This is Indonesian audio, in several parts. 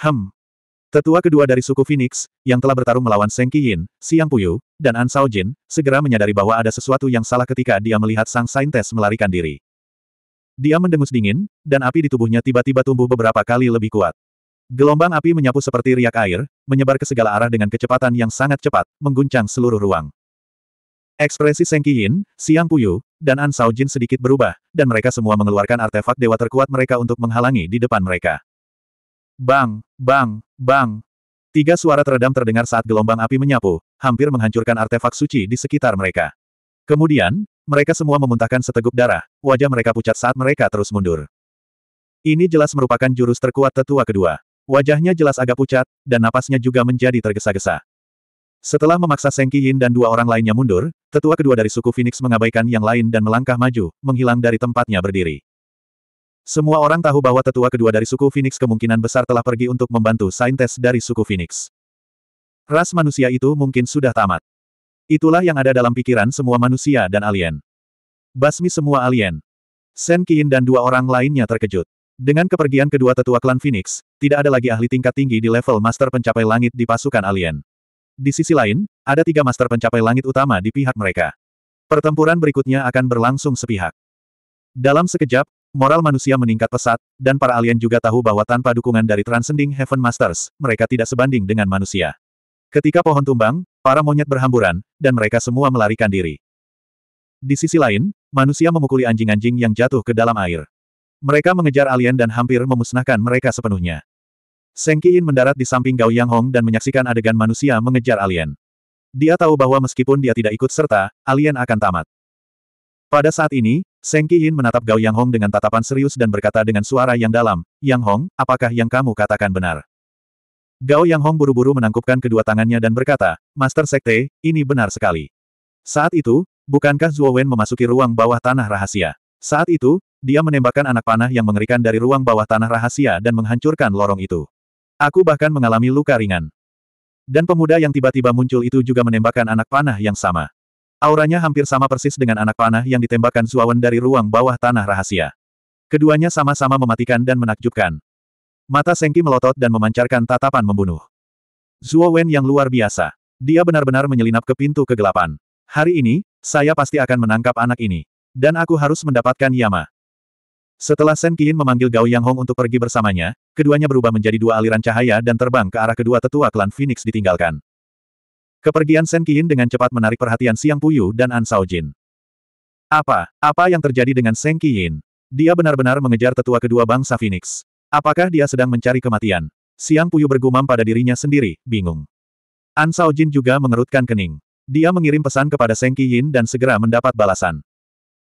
Hem. Tetua kedua dari suku Phoenix, yang telah bertarung melawan Seng Yin, Siang Puyu, dan An Sao Jin, segera menyadari bahwa ada sesuatu yang salah ketika dia melihat Sang Saintes melarikan diri. Dia mendengus dingin, dan api di tubuhnya tiba-tiba tumbuh beberapa kali lebih kuat. Gelombang api menyapu seperti riak air, menyebar ke segala arah dengan kecepatan yang sangat cepat, mengguncang seluruh ruang. Ekspresi Seng Yin, Siang Puyu, dan An Sao Jin sedikit berubah, dan mereka semua mengeluarkan artefak dewa terkuat mereka untuk menghalangi di depan mereka. Bang, bang, bang. Tiga suara teredam terdengar saat gelombang api menyapu, hampir menghancurkan artefak suci di sekitar mereka. Kemudian, mereka semua memuntahkan seteguk darah, wajah mereka pucat saat mereka terus mundur. Ini jelas merupakan jurus terkuat tetua kedua. Wajahnya jelas agak pucat, dan napasnya juga menjadi tergesa-gesa. Setelah memaksa Seng Yin dan dua orang lainnya mundur, tetua kedua dari suku Phoenix mengabaikan yang lain dan melangkah maju, menghilang dari tempatnya berdiri. Semua orang tahu bahwa tetua kedua dari suku Phoenix kemungkinan besar telah pergi untuk membantu saintes dari suku Phoenix. Ras manusia itu mungkin sudah tamat. Itulah yang ada dalam pikiran semua manusia dan alien. Basmi semua alien. Sen Kiin dan dua orang lainnya terkejut. Dengan kepergian kedua tetua klan Phoenix, tidak ada lagi ahli tingkat tinggi di level master pencapai langit di pasukan alien. Di sisi lain, ada tiga master pencapai langit utama di pihak mereka. Pertempuran berikutnya akan berlangsung sepihak. Dalam sekejap, Moral manusia meningkat pesat, dan para alien juga tahu bahwa tanpa dukungan dari Transcending Heaven Masters, mereka tidak sebanding dengan manusia. Ketika pohon tumbang, para monyet berhamburan, dan mereka semua melarikan diri. Di sisi lain, manusia memukuli anjing-anjing yang jatuh ke dalam air. Mereka mengejar alien dan hampir memusnahkan mereka sepenuhnya. Seng Qiin mendarat di samping Gao Yang Hong dan menyaksikan adegan manusia mengejar alien. Dia tahu bahwa meskipun dia tidak ikut serta, alien akan tamat. Pada saat ini, Seng Qiyin menatap Gao Yang Hong dengan tatapan serius dan berkata dengan suara yang dalam, Yang Hong, apakah yang kamu katakan benar? Gao Yang Hong buru-buru menangkupkan kedua tangannya dan berkata, Master Sekte, ini benar sekali. Saat itu, bukankah Zhuo Wen memasuki ruang bawah tanah rahasia? Saat itu, dia menembakkan anak panah yang mengerikan dari ruang bawah tanah rahasia dan menghancurkan lorong itu. Aku bahkan mengalami luka ringan. Dan pemuda yang tiba-tiba muncul itu juga menembakkan anak panah yang sama. Auranya hampir sama persis dengan anak panah yang ditembakkan Zuawan dari ruang bawah tanah rahasia. Keduanya sama-sama mematikan dan menakjubkan. Mata Sengki melotot dan memancarkan tatapan membunuh. Zuo Wen yang luar biasa. Dia benar-benar menyelinap ke pintu kegelapan. Hari ini, saya pasti akan menangkap anak ini. Dan aku harus mendapatkan Yama. Setelah Sen Qin memanggil Gao Yang Hong untuk pergi bersamanya, keduanya berubah menjadi dua aliran cahaya dan terbang ke arah kedua tetua klan Phoenix ditinggalkan. Kepergian Shen Qiyin dengan cepat menarik perhatian Siang Puyu dan An Jin. Apa? Apa yang terjadi dengan Shen Qiyin? Dia benar-benar mengejar tetua kedua bangsa Phoenix. Apakah dia sedang mencari kematian? Siang Puyu bergumam pada dirinya sendiri, bingung. An Jin juga mengerutkan kening. Dia mengirim pesan kepada Shen Qiyin dan segera mendapat balasan.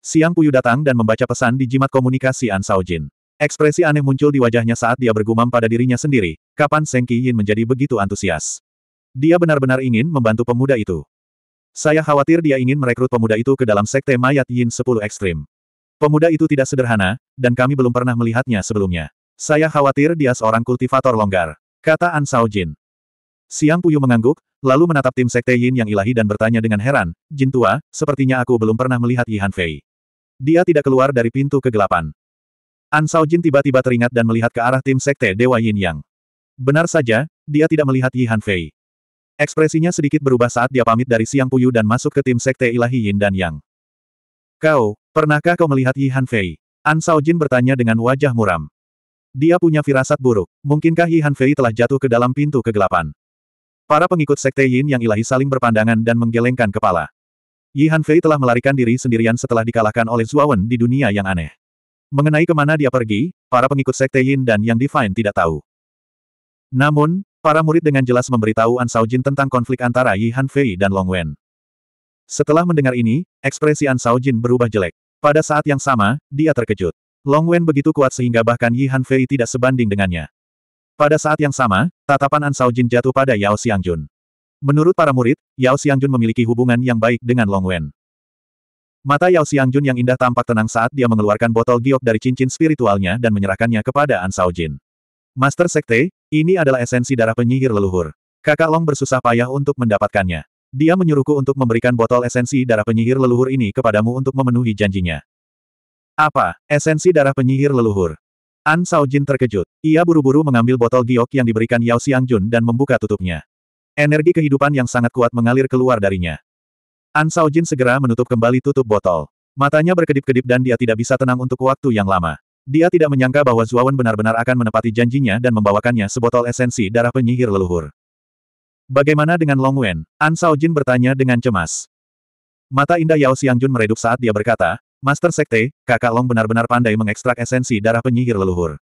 Siang Puyu datang dan membaca pesan di jimat komunikasi An Jin. Ekspresi aneh muncul di wajahnya saat dia bergumam pada dirinya sendiri, kapan Seng Qiyin menjadi begitu antusias. Dia benar-benar ingin membantu pemuda itu. Saya khawatir dia ingin merekrut pemuda itu ke dalam sekte mayat Yin 10 Ekstrim. Pemuda itu tidak sederhana, dan kami belum pernah melihatnya sebelumnya. Saya khawatir dia seorang kultivator longgar, kata An Sao Jin. Siang Puyu mengangguk, lalu menatap tim sekte Yin yang ilahi dan bertanya dengan heran, Jin tua, sepertinya aku belum pernah melihat Yi Han Fei. Dia tidak keluar dari pintu kegelapan. An Sao Jin tiba-tiba teringat dan melihat ke arah tim sekte Dewa Yin Yang. Benar saja, dia tidak melihat Yi Han Fei. Ekspresinya sedikit berubah saat dia pamit dari Siang Puyu dan masuk ke tim Sekte Ilahi Yin dan Yang. Kau, pernahkah kau melihat Yi Han Fei? An Sao Jin bertanya dengan wajah muram. Dia punya firasat buruk. Mungkinkah Yi Han Fei telah jatuh ke dalam pintu kegelapan? Para pengikut Sekte Yin yang ilahi saling berpandangan dan menggelengkan kepala. Yi Han Fei telah melarikan diri sendirian setelah dikalahkan oleh Wen di dunia yang aneh. Mengenai kemana dia pergi, para pengikut Sekte Yin dan Yang Divine tidak tahu. Namun, Para murid dengan jelas memberitahu An Saojin tentang konflik antara Yi Han Fei dan Long Wen. Setelah mendengar ini, ekspresi An Saojin berubah jelek. Pada saat yang sama, dia terkejut. Long Wen begitu kuat sehingga bahkan Yi Han Fei tidak sebanding dengannya. Pada saat yang sama, tatapan An Saojin jatuh pada Yao Xiangjun. Menurut para murid, Yao Xiangjun memiliki hubungan yang baik dengan Long Wen. Mata Yao Xiangjun yang indah tampak tenang saat dia mengeluarkan botol giok dari cincin spiritualnya dan menyerahkannya kepada An Saojin. Master Sekte, ini adalah esensi darah penyihir leluhur. Kakak Long bersusah payah untuk mendapatkannya. Dia menyuruhku untuk memberikan botol esensi darah penyihir leluhur ini kepadamu untuk memenuhi janjinya. Apa? Esensi darah penyihir leluhur. An Saojin terkejut. Ia buru-buru mengambil botol giok yang diberikan Yao Xiangjun dan membuka tutupnya. Energi kehidupan yang sangat kuat mengalir keluar darinya. An Saojin segera menutup kembali tutup botol. Matanya berkedip-kedip dan dia tidak bisa tenang untuk waktu yang lama. Dia tidak menyangka bahwa Zuawan benar-benar akan menepati janjinya dan membawakannya sebotol esensi darah penyihir leluhur. Bagaimana dengan Long Wen? An Jin bertanya dengan cemas. Mata indah Yao Xiangjun meredup saat dia berkata, Master Sekte, kakak Long benar-benar pandai mengekstrak esensi darah penyihir leluhur.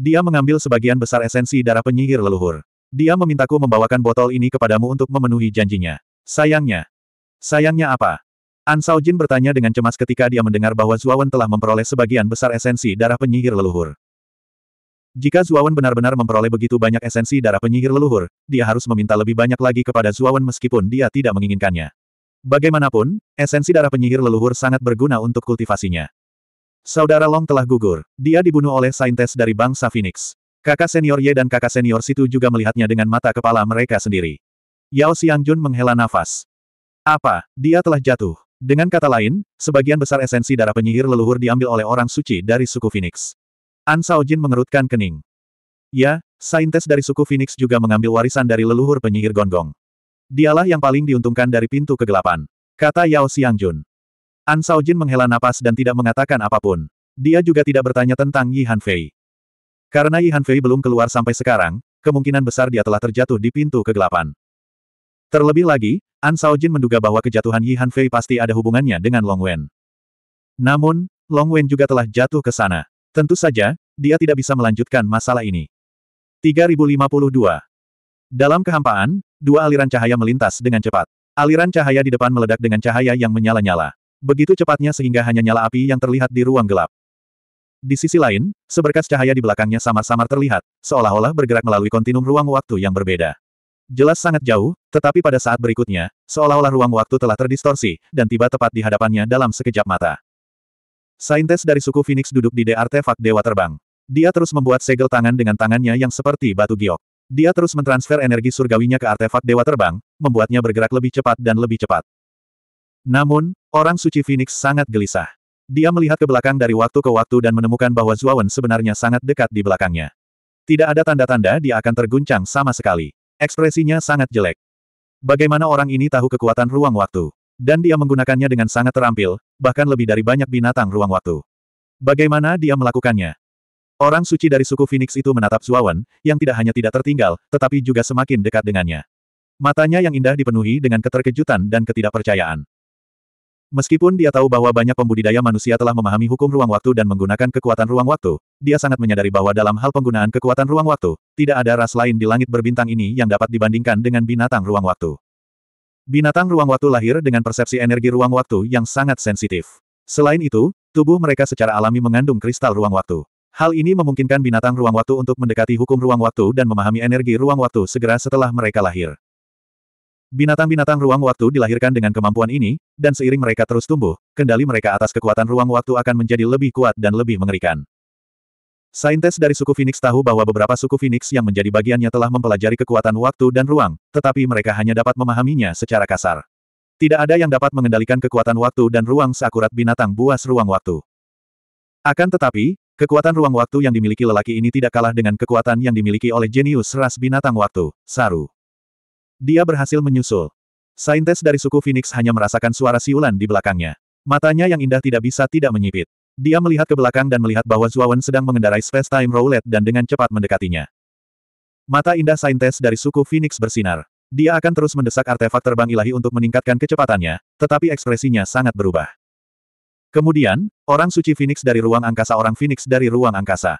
Dia mengambil sebagian besar esensi darah penyihir leluhur. Dia memintaku membawakan botol ini kepadamu untuk memenuhi janjinya. Sayangnya. Sayangnya apa? An Sao Jin bertanya dengan cemas ketika dia mendengar bahwa Zuawan telah memperoleh sebagian besar esensi darah penyihir leluhur. Jika Zuawan benar-benar memperoleh begitu banyak esensi darah penyihir leluhur, dia harus meminta lebih banyak lagi kepada Zuawan meskipun dia tidak menginginkannya. Bagaimanapun, esensi darah penyihir leluhur sangat berguna untuk kultivasinya. Saudara Long telah gugur. Dia dibunuh oleh saintes dari bangsa Phoenix. Kakak senior Ye dan kakak senior Situ juga melihatnya dengan mata kepala mereka sendiri. Yao Xiangjun menghela nafas. Apa, dia telah jatuh? Dengan kata lain, sebagian besar esensi darah penyihir leluhur diambil oleh orang suci dari suku Phoenix. An Saojin mengerutkan kening. Ya, saintes dari suku Phoenix juga mengambil warisan dari leluhur penyihir Gonggong. Dialah yang paling diuntungkan dari pintu kegelapan. Kata Yao Xiangjun. An Saojin menghela napas dan tidak mengatakan apapun. Dia juga tidak bertanya tentang Yi Hanfei. Karena Yi Hanfei belum keluar sampai sekarang, kemungkinan besar dia telah terjatuh di pintu kegelapan. Terlebih lagi, An Saojin menduga bahwa kejatuhan Yi Han Fei pasti ada hubungannya dengan Long Wen. Namun, Long Wen juga telah jatuh ke sana. Tentu saja, dia tidak bisa melanjutkan masalah ini. 3052 Dalam kehampaan, dua aliran cahaya melintas dengan cepat. Aliran cahaya di depan meledak dengan cahaya yang menyala-nyala. Begitu cepatnya sehingga hanya nyala api yang terlihat di ruang gelap. Di sisi lain, seberkas cahaya di belakangnya samar-samar terlihat, seolah-olah bergerak melalui kontinum ruang waktu yang berbeda. Jelas sangat jauh, tetapi pada saat berikutnya, seolah-olah ruang waktu telah terdistorsi, dan tiba tepat di hadapannya dalam sekejap mata. Saintes dari suku Phoenix duduk di de artefak Dewa Terbang. Dia terus membuat segel tangan dengan tangannya yang seperti batu giok. Dia terus mentransfer energi surgawinya ke artefak Dewa Terbang, membuatnya bergerak lebih cepat dan lebih cepat. Namun, orang suci Phoenix sangat gelisah. Dia melihat ke belakang dari waktu ke waktu dan menemukan bahwa Zuawan sebenarnya sangat dekat di belakangnya. Tidak ada tanda-tanda dia akan terguncang sama sekali. Ekspresinya sangat jelek. Bagaimana orang ini tahu kekuatan ruang waktu? Dan dia menggunakannya dengan sangat terampil, bahkan lebih dari banyak binatang ruang waktu. Bagaimana dia melakukannya? Orang suci dari suku Phoenix itu menatap Zuawan, yang tidak hanya tidak tertinggal, tetapi juga semakin dekat dengannya. Matanya yang indah dipenuhi dengan keterkejutan dan ketidakpercayaan. Meskipun dia tahu bahwa banyak pembudidaya manusia telah memahami hukum ruang waktu dan menggunakan kekuatan ruang waktu, dia sangat menyadari bahwa dalam hal penggunaan kekuatan ruang waktu, tidak ada ras lain di langit berbintang ini yang dapat dibandingkan dengan binatang ruang waktu. Binatang ruang waktu lahir dengan persepsi energi ruang waktu yang sangat sensitif. Selain itu, tubuh mereka secara alami mengandung kristal ruang waktu. Hal ini memungkinkan binatang ruang waktu untuk mendekati hukum ruang waktu dan memahami energi ruang waktu segera setelah mereka lahir. Binatang-binatang ruang waktu dilahirkan dengan kemampuan ini, dan seiring mereka terus tumbuh, kendali mereka atas kekuatan ruang waktu akan menjadi lebih kuat dan lebih mengerikan. Saintes dari suku Phoenix tahu bahwa beberapa suku Phoenix yang menjadi bagiannya telah mempelajari kekuatan waktu dan ruang, tetapi mereka hanya dapat memahaminya secara kasar. Tidak ada yang dapat mengendalikan kekuatan waktu dan ruang seakurat binatang buas ruang waktu. Akan tetapi, kekuatan ruang waktu yang dimiliki lelaki ini tidak kalah dengan kekuatan yang dimiliki oleh jenius ras binatang waktu, Saru. Dia berhasil menyusul. Saintes dari suku Phoenix hanya merasakan suara siulan di belakangnya. Matanya yang indah tidak bisa tidak menyipit. Dia melihat ke belakang dan melihat bahwa Zuawan sedang mengendarai space-time roulette dan dengan cepat mendekatinya. Mata indah Saintes dari suku Phoenix bersinar. Dia akan terus mendesak artefak terbang ilahi untuk meningkatkan kecepatannya, tetapi ekspresinya sangat berubah. Kemudian, orang suci Phoenix dari ruang angkasa orang Phoenix dari ruang angkasa.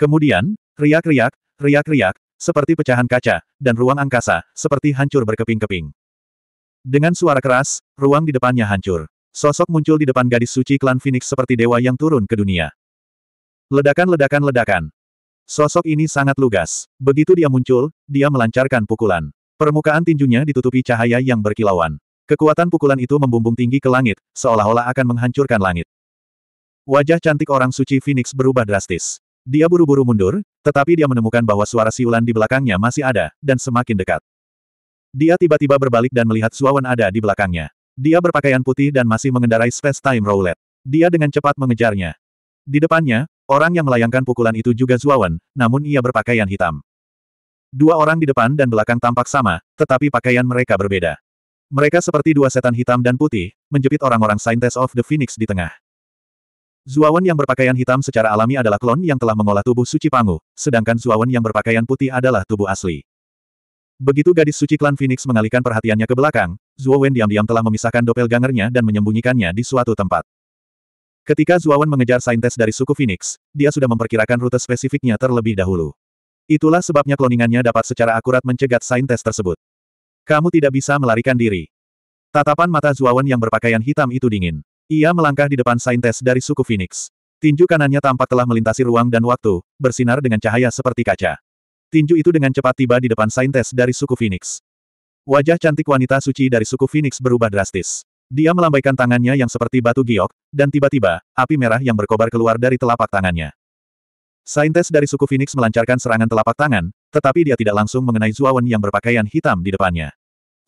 Kemudian, riak-riak, riak-riak, seperti pecahan kaca, dan ruang angkasa, seperti hancur berkeping-keping. Dengan suara keras, ruang di depannya hancur. Sosok muncul di depan gadis suci klan Phoenix seperti dewa yang turun ke dunia. Ledakan-ledakan-ledakan. Sosok ini sangat lugas. Begitu dia muncul, dia melancarkan pukulan. Permukaan tinjunya ditutupi cahaya yang berkilauan. Kekuatan pukulan itu membumbung tinggi ke langit, seolah-olah akan menghancurkan langit. Wajah cantik orang suci Phoenix berubah drastis. Dia buru-buru mundur, tetapi dia menemukan bahwa suara siulan di belakangnya masih ada, dan semakin dekat. Dia tiba-tiba berbalik dan melihat Suawan ada di belakangnya. Dia berpakaian putih dan masih mengendarai space-time roulette. Dia dengan cepat mengejarnya. Di depannya, orang yang melayangkan pukulan itu juga Zuawan, namun ia berpakaian hitam. Dua orang di depan dan belakang tampak sama, tetapi pakaian mereka berbeda. Mereka seperti dua setan hitam dan putih, menjepit orang-orang Scientist of the Phoenix di tengah. Zuawan yang berpakaian hitam secara alami adalah klon yang telah mengolah tubuh suci Pangu, sedangkan Zuawan yang berpakaian putih adalah tubuh asli. Begitu gadis suci klan Phoenix mengalihkan perhatiannya ke belakang, Zuawan diam-diam telah memisahkan dopel doppelgangernya dan menyembunyikannya di suatu tempat. Ketika Zuawan mengejar saintes dari suku Phoenix, dia sudah memperkirakan rute spesifiknya terlebih dahulu. Itulah sebabnya kloningannya dapat secara akurat mencegat saintes tersebut. Kamu tidak bisa melarikan diri. Tatapan mata Zuawan yang berpakaian hitam itu dingin. Ia melangkah di depan saintes dari suku Phoenix. Tinju kanannya tampak telah melintasi ruang dan waktu, bersinar dengan cahaya seperti kaca. Tinju itu dengan cepat tiba di depan saintes dari suku Phoenix. Wajah cantik wanita suci dari suku Phoenix berubah drastis. Dia melambaikan tangannya yang seperti batu giok, dan tiba-tiba, api merah yang berkobar keluar dari telapak tangannya. Saintes dari suku Phoenix melancarkan serangan telapak tangan, tetapi dia tidak langsung mengenai Zuawan yang berpakaian hitam di depannya.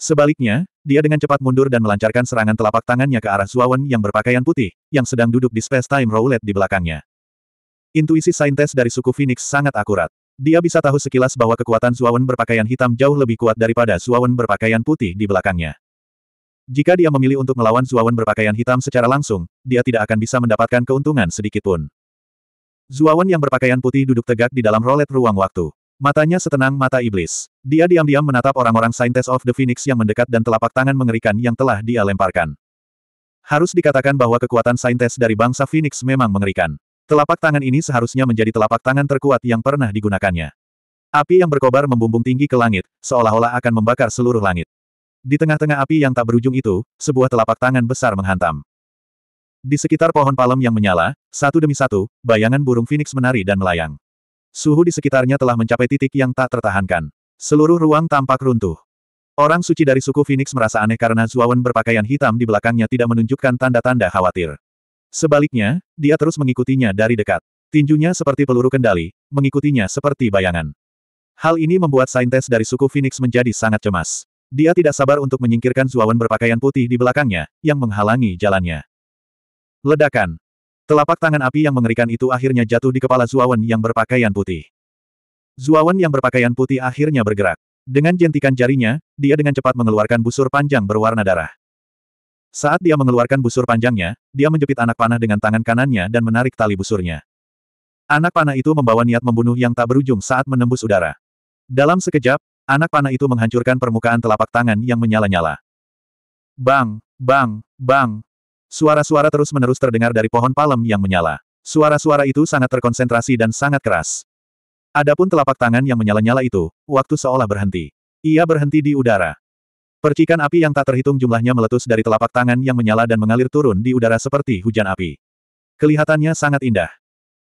Sebaliknya, dia dengan cepat mundur dan melancarkan serangan telapak tangannya ke arah Zuawan yang berpakaian putih, yang sedang duduk di Space Time Roulette di belakangnya. Intuisi saintes dari suku Phoenix sangat akurat. Dia bisa tahu sekilas bahwa kekuatan Zuawan berpakaian hitam jauh lebih kuat daripada Zuawan berpakaian putih di belakangnya. Jika dia memilih untuk melawan Zuawan berpakaian hitam secara langsung, dia tidak akan bisa mendapatkan keuntungan sedikitpun. Zuawan yang berpakaian putih duduk tegak di dalam rolet ruang waktu. Matanya setenang mata iblis. Dia diam-diam menatap orang-orang Saintes of the Phoenix yang mendekat dan telapak tangan mengerikan yang telah dia lemparkan. Harus dikatakan bahwa kekuatan Saintes dari bangsa Phoenix memang mengerikan. Telapak tangan ini seharusnya menjadi telapak tangan terkuat yang pernah digunakannya. Api yang berkobar membumbung tinggi ke langit, seolah-olah akan membakar seluruh langit. Di tengah-tengah api yang tak berujung itu, sebuah telapak tangan besar menghantam. Di sekitar pohon palem yang menyala, satu demi satu, bayangan burung Phoenix menari dan melayang. Suhu di sekitarnya telah mencapai titik yang tak tertahankan. Seluruh ruang tampak runtuh. Orang suci dari suku Phoenix merasa aneh karena Zuawan berpakaian hitam di belakangnya tidak menunjukkan tanda-tanda khawatir. Sebaliknya, dia terus mengikutinya dari dekat. Tinjunya seperti peluru kendali, mengikutinya seperti bayangan. Hal ini membuat saintes dari suku Phoenix menjadi sangat cemas. Dia tidak sabar untuk menyingkirkan Zuawan berpakaian putih di belakangnya, yang menghalangi jalannya. Ledakan. Telapak tangan api yang mengerikan itu akhirnya jatuh di kepala Zuawan yang berpakaian putih. Zuawan yang berpakaian putih akhirnya bergerak. Dengan jentikan jarinya, dia dengan cepat mengeluarkan busur panjang berwarna darah. Saat dia mengeluarkan busur panjangnya, dia menjepit anak panah dengan tangan kanannya dan menarik tali busurnya. Anak panah itu membawa niat membunuh yang tak berujung saat menembus udara. Dalam sekejap, anak panah itu menghancurkan permukaan telapak tangan yang menyala-nyala. Bang, bang, bang, Suara-suara terus-menerus terdengar dari pohon palem yang menyala. Suara-suara itu sangat terkonsentrasi dan sangat keras. Adapun telapak tangan yang menyala-nyala itu, waktu seolah berhenti. Ia berhenti di udara. Percikan api yang tak terhitung jumlahnya meletus dari telapak tangan yang menyala dan mengalir turun di udara seperti hujan api. Kelihatannya sangat indah.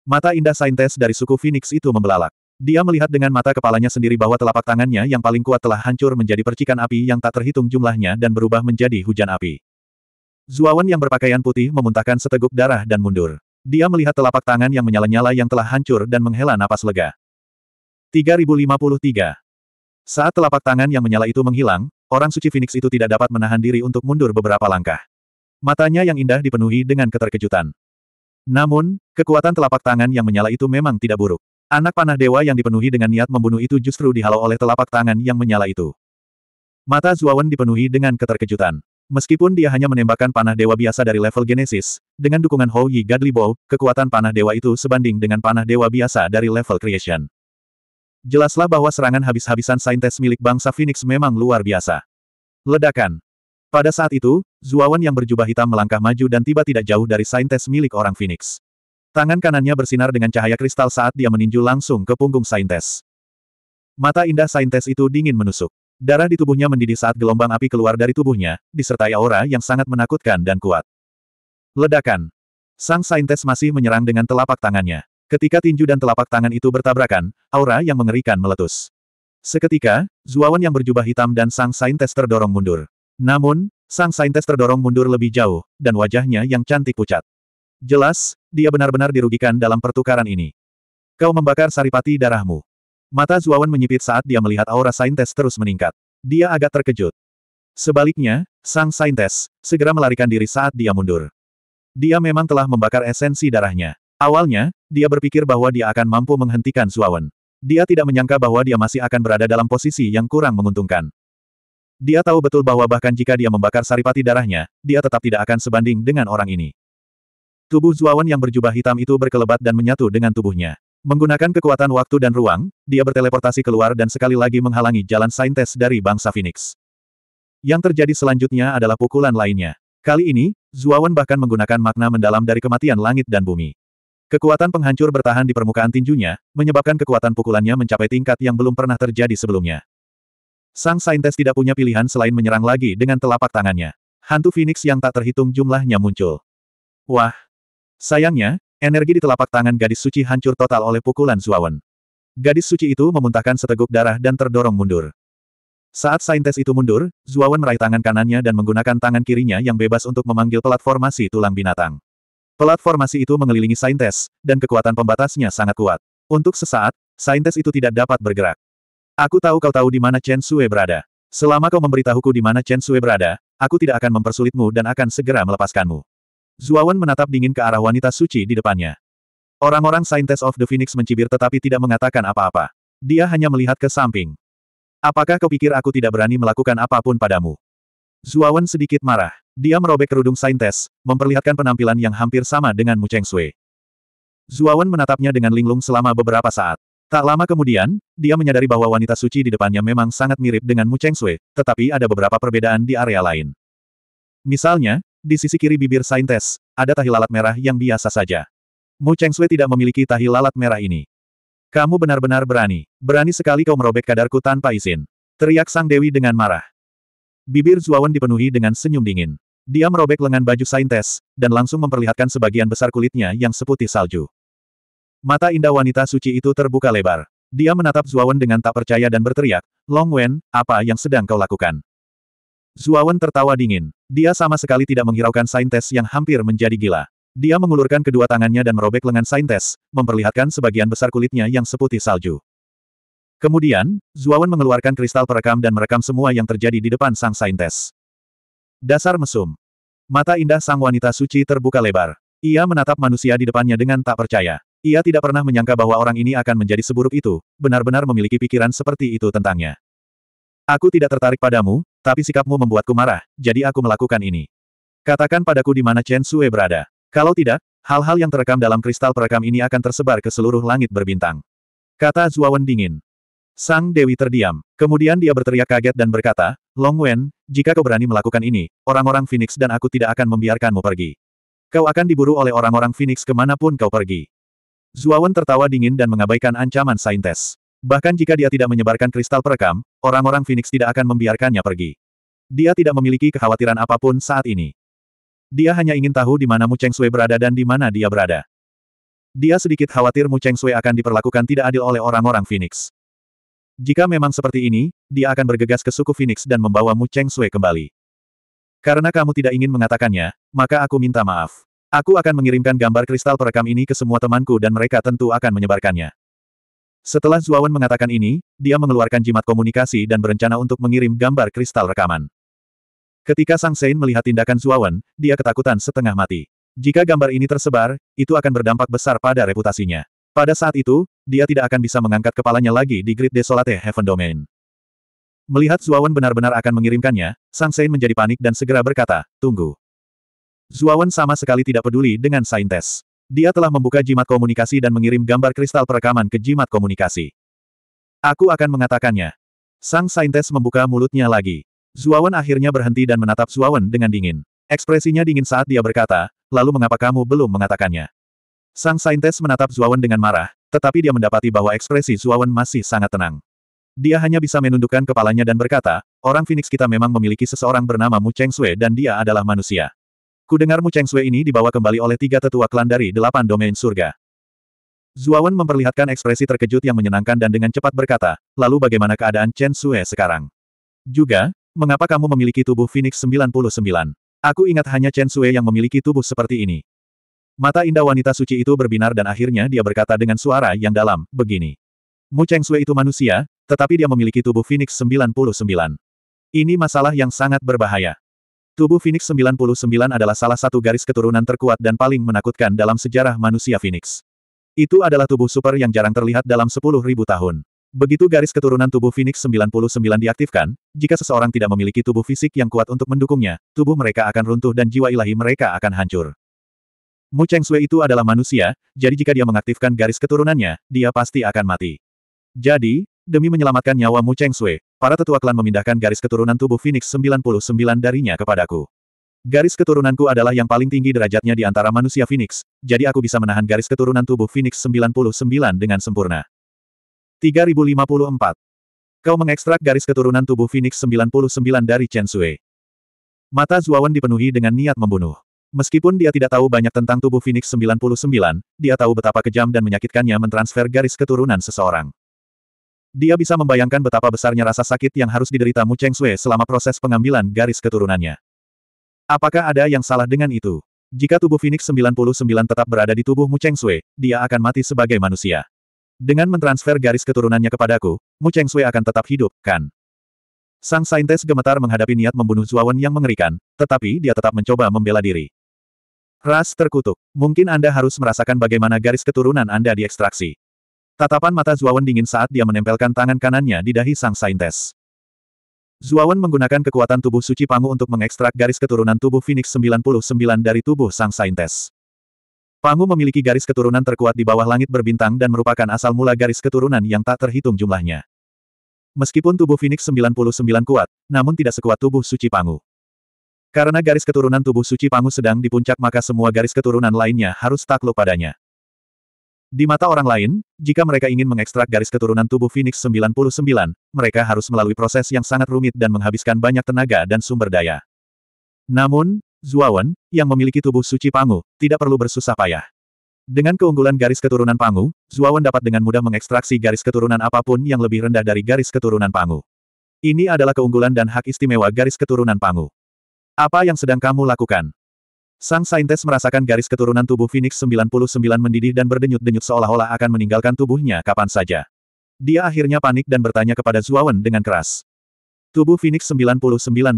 Mata indah Saintes dari suku Phoenix itu membelalak. Dia melihat dengan mata kepalanya sendiri bahwa telapak tangannya yang paling kuat telah hancur menjadi percikan api yang tak terhitung jumlahnya dan berubah menjadi hujan api. Zuawan yang berpakaian putih memuntahkan seteguk darah dan mundur. Dia melihat telapak tangan yang menyala-nyala yang telah hancur dan menghela napas lega. 3053 Saat telapak tangan yang menyala itu menghilang, orang suci Phoenix itu tidak dapat menahan diri untuk mundur beberapa langkah. Matanya yang indah dipenuhi dengan keterkejutan. Namun, kekuatan telapak tangan yang menyala itu memang tidak buruk. Anak panah dewa yang dipenuhi dengan niat membunuh itu justru dihalau oleh telapak tangan yang menyala itu. Mata Zuawan dipenuhi dengan keterkejutan. Meskipun dia hanya menembakkan panah dewa biasa dari level Genesis, dengan dukungan Hou Yi Godly Bow, kekuatan panah dewa itu sebanding dengan panah dewa biasa dari level Creation. Jelaslah bahwa serangan habis-habisan saintes milik bangsa Phoenix memang luar biasa. Ledakan. Pada saat itu, Zuawan yang berjubah hitam melangkah maju dan tiba tidak jauh dari saintes milik orang Phoenix. Tangan kanannya bersinar dengan cahaya kristal saat dia meninju langsung ke punggung saintes. Mata indah saintes itu dingin menusuk. Darah di tubuhnya mendidih saat gelombang api keluar dari tubuhnya, disertai aura yang sangat menakutkan dan kuat. Ledakan. Sang saintes masih menyerang dengan telapak tangannya. Ketika tinju dan telapak tangan itu bertabrakan, aura yang mengerikan meletus. Seketika, Zuawan yang berjubah hitam dan sang saintes terdorong mundur. Namun, sang saintes terdorong mundur lebih jauh, dan wajahnya yang cantik pucat. Jelas, dia benar-benar dirugikan dalam pertukaran ini. Kau membakar saripati darahmu. Mata Zuawan menyipit saat dia melihat aura saintes terus meningkat. Dia agak terkejut. Sebaliknya, sang saintes, segera melarikan diri saat dia mundur. Dia memang telah membakar esensi darahnya. Awalnya, dia berpikir bahwa dia akan mampu menghentikan Zuawan. Dia tidak menyangka bahwa dia masih akan berada dalam posisi yang kurang menguntungkan. Dia tahu betul bahwa bahkan jika dia membakar saripati darahnya, dia tetap tidak akan sebanding dengan orang ini. Tubuh Zuawan yang berjubah hitam itu berkelebat dan menyatu dengan tubuhnya. Menggunakan kekuatan waktu dan ruang, dia berteleportasi keluar dan sekali lagi menghalangi jalan saintes dari bangsa Phoenix. Yang terjadi selanjutnya adalah pukulan lainnya. Kali ini, Zuawan bahkan menggunakan makna mendalam dari kematian langit dan bumi. Kekuatan penghancur bertahan di permukaan tinjunya, menyebabkan kekuatan pukulannya mencapai tingkat yang belum pernah terjadi sebelumnya. Sang saintes tidak punya pilihan selain menyerang lagi dengan telapak tangannya. Hantu Phoenix yang tak terhitung jumlahnya muncul. Wah! Sayangnya, Energi di telapak tangan gadis suci hancur total oleh pukulan Zuawan. Gadis suci itu memuntahkan seteguk darah dan terdorong mundur. Saat saintes itu mundur, Zuawan meraih tangan kanannya dan menggunakan tangan kirinya yang bebas untuk memanggil platformasi tulang binatang. Platformasi itu mengelilingi saintes, dan kekuatan pembatasnya sangat kuat. Untuk sesaat, saintes itu tidak dapat bergerak. Aku tahu kau tahu di mana Chen Sue berada. Selama kau memberitahuku di mana Chen Sue berada, aku tidak akan mempersulitmu dan akan segera melepaskanmu. Zuawan menatap dingin ke arah wanita suci di depannya. Orang-orang Saintes of the Phoenix mencibir tetapi tidak mengatakan apa-apa. Dia hanya melihat ke samping. Apakah kau pikir aku tidak berani melakukan apapun padamu? Zuawan sedikit marah. Dia merobek kerudung Saintes, memperlihatkan penampilan yang hampir sama dengan Mu Cheng Sui. Zuawan menatapnya dengan linglung selama beberapa saat. Tak lama kemudian, dia menyadari bahwa wanita suci di depannya memang sangat mirip dengan Mu Cheng Sui, tetapi ada beberapa perbedaan di area lain. Misalnya, di sisi kiri bibir Saintes, ada tahi lalat merah yang biasa saja. Mu Sui tidak memiliki tahi lalat merah ini. Kamu benar-benar berani. Berani sekali kau merobek kadarku tanpa izin. Teriak Sang Dewi dengan marah. Bibir Zuawan dipenuhi dengan senyum dingin. Dia merobek lengan baju Saintes, dan langsung memperlihatkan sebagian besar kulitnya yang seputih salju. Mata indah wanita suci itu terbuka lebar. Dia menatap Zuawan dengan tak percaya dan berteriak, Long Wen, apa yang sedang kau lakukan? Zuawan tertawa dingin. Dia sama sekali tidak menghiraukan Saintes yang hampir menjadi gila. Dia mengulurkan kedua tangannya dan merobek lengan Saintes, memperlihatkan sebagian besar kulitnya yang seputih salju. Kemudian, Zuawan mengeluarkan kristal perekam dan merekam semua yang terjadi di depan sang Saintes. Dasar mesum. Mata indah sang wanita suci terbuka lebar. Ia menatap manusia di depannya dengan tak percaya. Ia tidak pernah menyangka bahwa orang ini akan menjadi seburuk itu, benar-benar memiliki pikiran seperti itu tentangnya. Aku tidak tertarik padamu, tapi sikapmu membuatku marah, jadi aku melakukan ini. Katakan padaku di mana Chen Sue berada. Kalau tidak, hal-hal yang terekam dalam kristal perekam ini akan tersebar ke seluruh langit berbintang. Kata Zuawan dingin. Sang Dewi terdiam. Kemudian dia berteriak kaget dan berkata, Long Wen, jika kau berani melakukan ini, orang-orang Phoenix dan aku tidak akan membiarkanmu pergi. Kau akan diburu oleh orang-orang Phoenix kemanapun kau pergi. Zuawan tertawa dingin dan mengabaikan ancaman saintes. Bahkan jika dia tidak menyebarkan kristal perekam, orang-orang Phoenix tidak akan membiarkannya pergi. Dia tidak memiliki kekhawatiran apapun saat ini. Dia hanya ingin tahu di mana Mu Cheng Sui berada dan di mana dia berada. Dia sedikit khawatir Mu Cheng Sui akan diperlakukan tidak adil oleh orang-orang Phoenix. Jika memang seperti ini, dia akan bergegas ke suku Phoenix dan membawa Mu Cheng Sui kembali. Karena kamu tidak ingin mengatakannya, maka aku minta maaf. Aku akan mengirimkan gambar kristal perekam ini ke semua temanku dan mereka tentu akan menyebarkannya. Setelah Zuawan mengatakan ini, dia mengeluarkan jimat komunikasi dan berencana untuk mengirim gambar kristal rekaman. Ketika Sang Sein melihat tindakan Zuawan, dia ketakutan setengah mati. Jika gambar ini tersebar, itu akan berdampak besar pada reputasinya. Pada saat itu, dia tidak akan bisa mengangkat kepalanya lagi di Great Desolate Heaven Domain. Melihat Zuawan benar-benar akan mengirimkannya, Sang Sein menjadi panik dan segera berkata, tunggu. Zuawan sama sekali tidak peduli dengan saintes. Dia telah membuka jimat komunikasi dan mengirim gambar kristal perekaman ke jimat komunikasi. Aku akan mengatakannya. Sang saintes membuka mulutnya lagi. Zuawan akhirnya berhenti dan menatap Zuawan dengan dingin. Ekspresinya dingin saat dia berkata, lalu mengapa kamu belum mengatakannya? Sang saintes menatap Zuawan dengan marah, tetapi dia mendapati bahwa ekspresi Zuawan masih sangat tenang. Dia hanya bisa menundukkan kepalanya dan berkata, orang Phoenix kita memang memiliki seseorang bernama Mu Cheng Sui dan dia adalah manusia. Mu Cheng Sui ini dibawa kembali oleh tiga tetua klan dari delapan domain surga. Zuawan memperlihatkan ekspresi terkejut yang menyenangkan dan dengan cepat berkata, lalu bagaimana keadaan Chen Sui sekarang? Juga, mengapa kamu memiliki tubuh Phoenix 99? Aku ingat hanya Chen Sui yang memiliki tubuh seperti ini. Mata indah wanita suci itu berbinar dan akhirnya dia berkata dengan suara yang dalam, begini. Mu Cheng Sui itu manusia, tetapi dia memiliki tubuh Phoenix 99. Ini masalah yang sangat berbahaya. Tubuh Phoenix 99 adalah salah satu garis keturunan terkuat dan paling menakutkan dalam sejarah manusia Phoenix. Itu adalah tubuh super yang jarang terlihat dalam 10.000 tahun. Begitu garis keturunan tubuh Phoenix 99 diaktifkan, jika seseorang tidak memiliki tubuh fisik yang kuat untuk mendukungnya, tubuh mereka akan runtuh dan jiwa ilahi mereka akan hancur. Mu Cheng Sui itu adalah manusia, jadi jika dia mengaktifkan garis keturunannya, dia pasti akan mati. Jadi, demi menyelamatkan nyawa Mu Cheng Sui, Para tetua klan memindahkan garis keturunan tubuh Phoenix 99 darinya kepadaku. Garis keturunanku adalah yang paling tinggi derajatnya di antara manusia Phoenix, jadi aku bisa menahan garis keturunan tubuh Phoenix 99 dengan sempurna. 3054. Kau mengekstrak garis keturunan tubuh Phoenix 99 dari Chen Sui. Mata Zuawan dipenuhi dengan niat membunuh. Meskipun dia tidak tahu banyak tentang tubuh Phoenix 99, dia tahu betapa kejam dan menyakitkannya mentransfer garis keturunan seseorang. Dia bisa membayangkan betapa besarnya rasa sakit yang harus diderita Mu Cheng Sui selama proses pengambilan garis keturunannya. Apakah ada yang salah dengan itu? Jika tubuh Phoenix 99 tetap berada di tubuh Mu Cheng Sui, dia akan mati sebagai manusia. Dengan mentransfer garis keturunannya kepadaku, Mu Cheng Sui akan tetap hidup, kan? Sang saintes gemetar menghadapi niat membunuh Zuawan yang mengerikan, tetapi dia tetap mencoba membela diri. Ras terkutuk. Mungkin Anda harus merasakan bagaimana garis keturunan Anda diekstraksi. Tatapan mata Zuawan dingin saat dia menempelkan tangan kanannya di dahi sang saintes. Zuawan menggunakan kekuatan tubuh suci Pangu untuk mengekstrak garis keturunan tubuh Phoenix 99 dari tubuh sang saintes. Pangu memiliki garis keturunan terkuat di bawah langit berbintang dan merupakan asal mula garis keturunan yang tak terhitung jumlahnya. Meskipun tubuh Phoenix 99 kuat, namun tidak sekuat tubuh suci Pangu. Karena garis keturunan tubuh suci Pangu sedang di puncak maka semua garis keturunan lainnya harus takluk padanya. Di mata orang lain, jika mereka ingin mengekstrak garis keturunan tubuh Phoenix 99, mereka harus melalui proses yang sangat rumit dan menghabiskan banyak tenaga dan sumber daya. Namun, Zuawan, yang memiliki tubuh suci Pangu, tidak perlu bersusah payah. Dengan keunggulan garis keturunan Pangu, Zuawan dapat dengan mudah mengekstraksi garis keturunan apapun yang lebih rendah dari garis keturunan Pangu. Ini adalah keunggulan dan hak istimewa garis keturunan Pangu. Apa yang sedang kamu lakukan? Sang saintes merasakan garis keturunan tubuh Phoenix 99 mendidih dan berdenyut-denyut seolah-olah akan meninggalkan tubuhnya kapan saja. Dia akhirnya panik dan bertanya kepada Zuawan dengan keras. Tubuh Phoenix 99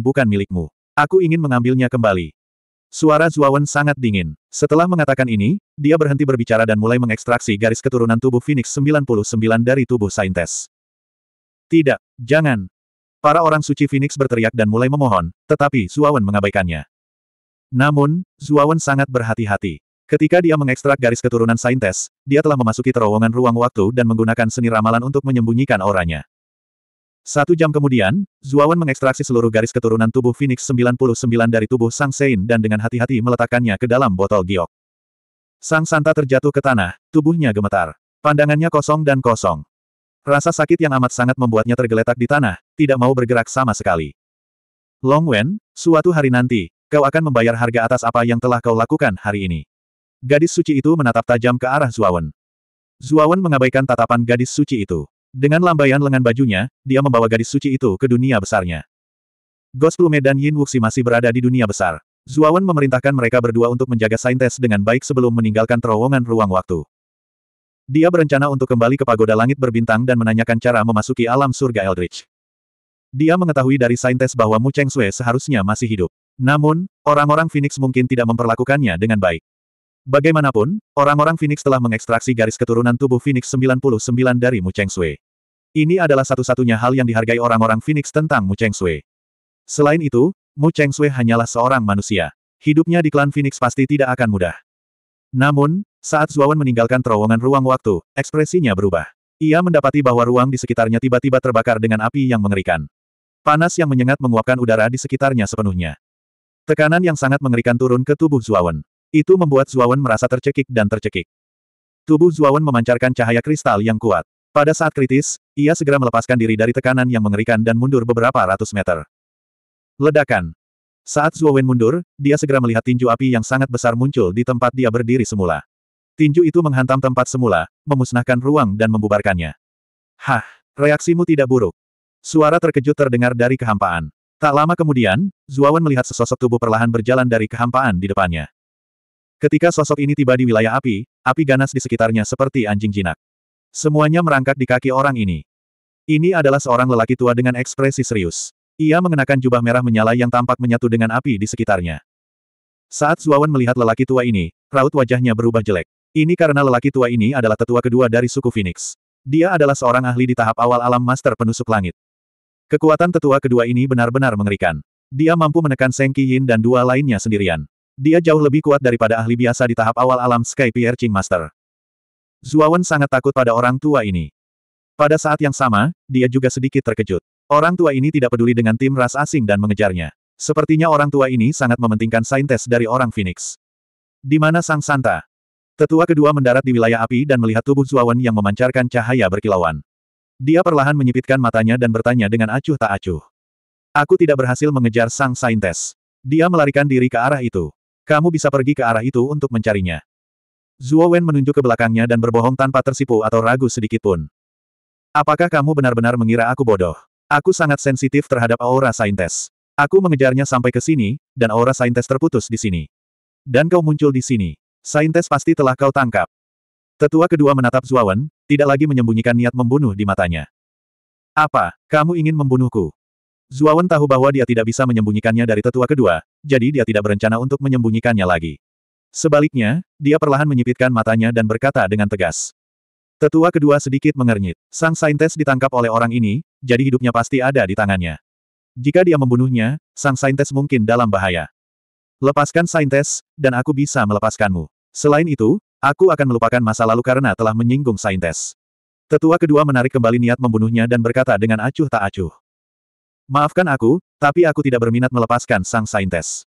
bukan milikmu. Aku ingin mengambilnya kembali. Suara Zuawan sangat dingin. Setelah mengatakan ini, dia berhenti berbicara dan mulai mengekstraksi garis keturunan tubuh Phoenix 99 dari tubuh saintes. Tidak, jangan. Para orang suci Phoenix berteriak dan mulai memohon, tetapi Zuawan mengabaikannya. Namun, Zuawan sangat berhati-hati. Ketika dia mengekstrak garis keturunan Saintes, dia telah memasuki terowongan ruang waktu dan menggunakan seni ramalan untuk menyembunyikan auranya. Satu jam kemudian, Zuawan mengekstraksi seluruh garis keturunan tubuh Phoenix 99 dari tubuh Sang Sein dan dengan hati-hati meletakkannya ke dalam botol giok. Sang Santa terjatuh ke tanah, tubuhnya gemetar. Pandangannya kosong dan kosong. Rasa sakit yang amat sangat membuatnya tergeletak di tanah, tidak mau bergerak sama sekali. Long Wen, suatu hari nanti, Kau akan membayar harga atas apa yang telah kau lakukan hari ini. Gadis suci itu menatap tajam ke arah Zuawan. Zuawan mengabaikan tatapan gadis suci itu. Dengan lambaian lengan bajunya, dia membawa gadis suci itu ke dunia besarnya. Ghost Plume dan Yin Wuxi masih berada di dunia besar. Zuawan memerintahkan mereka berdua untuk menjaga saintes dengan baik sebelum meninggalkan terowongan ruang waktu. Dia berencana untuk kembali ke pagoda langit berbintang dan menanyakan cara memasuki alam surga Eldritch. Dia mengetahui dari saintes bahwa Mu Cheng Sui seharusnya masih hidup. Namun, orang-orang Phoenix mungkin tidak memperlakukannya dengan baik. Bagaimanapun, orang-orang Phoenix telah mengekstraksi garis keturunan tubuh Phoenix 99 dari Mu Cheng Sui. Ini adalah satu-satunya hal yang dihargai orang-orang Phoenix tentang Mu Cheng Sui. Selain itu, Mu Cheng Sui hanyalah seorang manusia. Hidupnya di klan Phoenix pasti tidak akan mudah. Namun, saat Zuawan meninggalkan terowongan ruang waktu, ekspresinya berubah. Ia mendapati bahwa ruang di sekitarnya tiba-tiba terbakar dengan api yang mengerikan. Panas yang menyengat menguapkan udara di sekitarnya sepenuhnya. Tekanan yang sangat mengerikan turun ke tubuh Zuawan. Itu membuat Zuawan merasa tercekik dan tercekik. Tubuh Zuawan memancarkan cahaya kristal yang kuat. Pada saat kritis, ia segera melepaskan diri dari tekanan yang mengerikan dan mundur beberapa ratus meter. Ledakan. Saat Zuawan mundur, dia segera melihat tinju api yang sangat besar muncul di tempat dia berdiri semula. Tinju itu menghantam tempat semula, memusnahkan ruang dan membubarkannya. Hah, reaksimu tidak buruk. Suara terkejut terdengar dari kehampaan. Tak lama kemudian, Zuawan melihat sesosok tubuh perlahan berjalan dari kehampaan di depannya. Ketika sosok ini tiba di wilayah api, api ganas di sekitarnya seperti anjing jinak. Semuanya merangkak di kaki orang ini. Ini adalah seorang lelaki tua dengan ekspresi serius. Ia mengenakan jubah merah menyala yang tampak menyatu dengan api di sekitarnya. Saat Zuawan melihat lelaki tua ini, raut wajahnya berubah jelek. Ini karena lelaki tua ini adalah tetua kedua dari suku Phoenix. Dia adalah seorang ahli di tahap awal alam master penusuk langit. Kekuatan tetua kedua ini benar-benar mengerikan. Dia mampu menekan Seng Qiyin dan dua lainnya sendirian. Dia jauh lebih kuat daripada ahli biasa di tahap awal alam Sky Pier Piercing Master. Zuawan sangat takut pada orang tua ini. Pada saat yang sama, dia juga sedikit terkejut. Orang tua ini tidak peduli dengan tim ras asing dan mengejarnya. Sepertinya orang tua ini sangat mementingkan saintes dari orang Phoenix. Di mana Sang Santa? Tetua kedua mendarat di wilayah api dan melihat tubuh Zuawan yang memancarkan cahaya berkilauan. Dia perlahan menyipitkan matanya dan bertanya dengan acuh tak acuh. Aku tidak berhasil mengejar sang saintes. Dia melarikan diri ke arah itu. Kamu bisa pergi ke arah itu untuk mencarinya. Zuo Wen menunjuk ke belakangnya dan berbohong tanpa tersipu atau ragu sedikitpun. Apakah kamu benar-benar mengira aku bodoh? Aku sangat sensitif terhadap aura saintes. Aku mengejarnya sampai ke sini, dan aura saintes terputus di sini. Dan kau muncul di sini. Saintes pasti telah kau tangkap. Tetua kedua menatap Zuawan, tidak lagi menyembunyikan niat membunuh di matanya. Apa, kamu ingin membunuhku? Zuawan tahu bahwa dia tidak bisa menyembunyikannya dari tetua kedua, jadi dia tidak berencana untuk menyembunyikannya lagi. Sebaliknya, dia perlahan menyipitkan matanya dan berkata dengan tegas. Tetua kedua sedikit mengernyit. Sang saintes ditangkap oleh orang ini, jadi hidupnya pasti ada di tangannya. Jika dia membunuhnya, sang saintes mungkin dalam bahaya. Lepaskan saintes, dan aku bisa melepaskanmu. Selain itu, Aku akan melupakan masa lalu karena telah menyinggung saintes. Tetua kedua menarik kembali niat membunuhnya dan berkata dengan acuh tak acuh. Maafkan aku, tapi aku tidak berminat melepaskan sang saintes.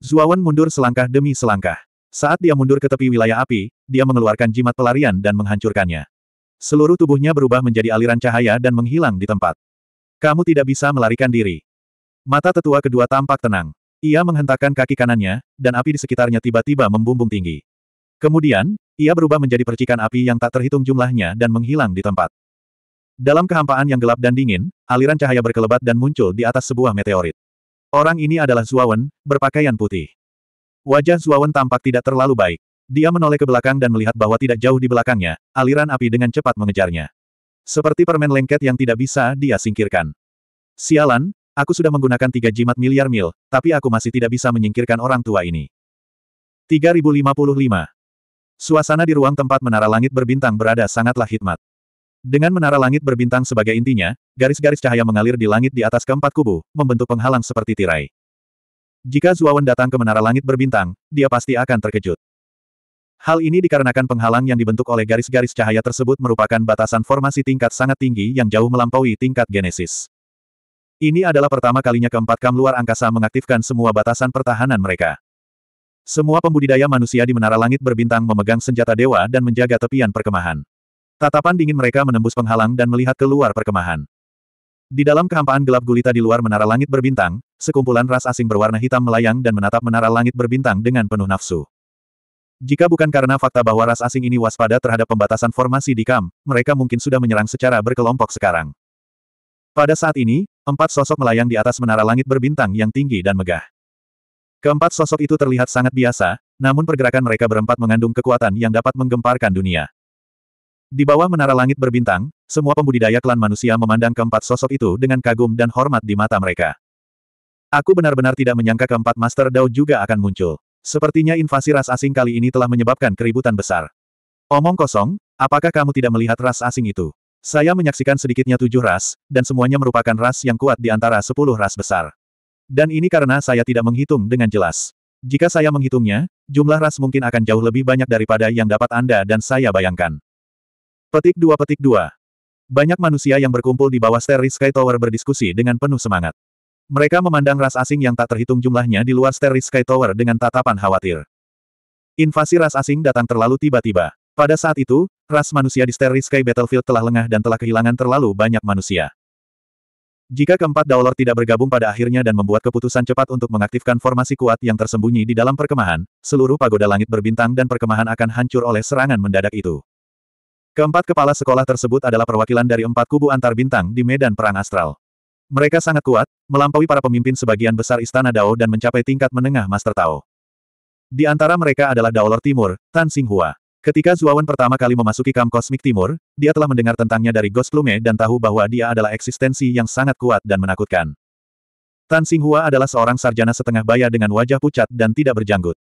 Zuawan mundur selangkah demi selangkah. Saat dia mundur ke tepi wilayah api, dia mengeluarkan jimat pelarian dan menghancurkannya. Seluruh tubuhnya berubah menjadi aliran cahaya dan menghilang di tempat. Kamu tidak bisa melarikan diri. Mata tetua kedua tampak tenang. Ia menghentakkan kaki kanannya, dan api di sekitarnya tiba-tiba membumbung tinggi. Kemudian, ia berubah menjadi percikan api yang tak terhitung jumlahnya dan menghilang di tempat. Dalam kehampaan yang gelap dan dingin, aliran cahaya berkelebat dan muncul di atas sebuah meteorit. Orang ini adalah Zuawan, berpakaian putih. Wajah Zuawan tampak tidak terlalu baik. Dia menoleh ke belakang dan melihat bahwa tidak jauh di belakangnya, aliran api dengan cepat mengejarnya. Seperti permen lengket yang tidak bisa dia singkirkan. Sialan, aku sudah menggunakan tiga jimat miliar mil, tapi aku masih tidak bisa menyingkirkan orang tua ini. 3055 Suasana di ruang tempat menara langit berbintang berada sangatlah hikmat. Dengan menara langit berbintang sebagai intinya, garis-garis cahaya mengalir di langit di atas keempat kubu, membentuk penghalang seperti tirai. Jika Zuawan datang ke menara langit berbintang, dia pasti akan terkejut. Hal ini dikarenakan penghalang yang dibentuk oleh garis-garis cahaya tersebut merupakan batasan formasi tingkat sangat tinggi yang jauh melampaui tingkat genesis. Ini adalah pertama kalinya keempat kam Luar angkasa mengaktifkan semua batasan pertahanan mereka. Semua pembudidaya manusia di menara langit berbintang memegang senjata dewa dan menjaga tepian perkemahan. Tatapan dingin mereka menembus penghalang dan melihat keluar perkemahan. Di dalam kehampaan gelap gulita di luar menara langit berbintang, sekumpulan ras asing berwarna hitam melayang dan menatap menara langit berbintang dengan penuh nafsu. Jika bukan karena fakta bahwa ras asing ini waspada terhadap pembatasan formasi di kamp, mereka mungkin sudah menyerang secara berkelompok sekarang. Pada saat ini, empat sosok melayang di atas menara langit berbintang yang tinggi dan megah. Keempat sosok itu terlihat sangat biasa, namun pergerakan mereka berempat mengandung kekuatan yang dapat menggemparkan dunia. Di bawah menara langit berbintang, semua pembudidaya klan manusia memandang keempat sosok itu dengan kagum dan hormat di mata mereka. Aku benar-benar tidak menyangka keempat Master Dao juga akan muncul. Sepertinya invasi ras asing kali ini telah menyebabkan keributan besar. Omong kosong, apakah kamu tidak melihat ras asing itu? Saya menyaksikan sedikitnya tujuh ras, dan semuanya merupakan ras yang kuat di antara sepuluh ras besar. Dan ini karena saya tidak menghitung dengan jelas. Jika saya menghitungnya, jumlah ras mungkin akan jauh lebih banyak daripada yang dapat Anda dan saya bayangkan. Petik 2 Petik 2 Banyak manusia yang berkumpul di bawah Starry Sky Tower berdiskusi dengan penuh semangat. Mereka memandang ras asing yang tak terhitung jumlahnya di luar Starry Sky Tower dengan tatapan khawatir. Invasi ras asing datang terlalu tiba-tiba. Pada saat itu, ras manusia di Starry Sky Battlefield telah lengah dan telah kehilangan terlalu banyak manusia. Jika keempat Daulor tidak bergabung pada akhirnya dan membuat keputusan cepat untuk mengaktifkan formasi kuat yang tersembunyi di dalam perkemahan, seluruh pagoda langit berbintang dan perkemahan akan hancur oleh serangan mendadak itu. Keempat kepala sekolah tersebut adalah perwakilan dari empat kubu antar bintang di medan perang astral. Mereka sangat kuat, melampaui para pemimpin sebagian besar Istana Dao dan mencapai tingkat menengah Master Tao. Di antara mereka adalah Daolor Timur, Tan Hua. Ketika Zuawan pertama kali memasuki Kam Kosmik Timur, dia telah mendengar tentangnya dari Ghost Plume dan tahu bahwa dia adalah eksistensi yang sangat kuat dan menakutkan. Tan Singhua adalah seorang sarjana setengah baya dengan wajah pucat dan tidak berjanggut.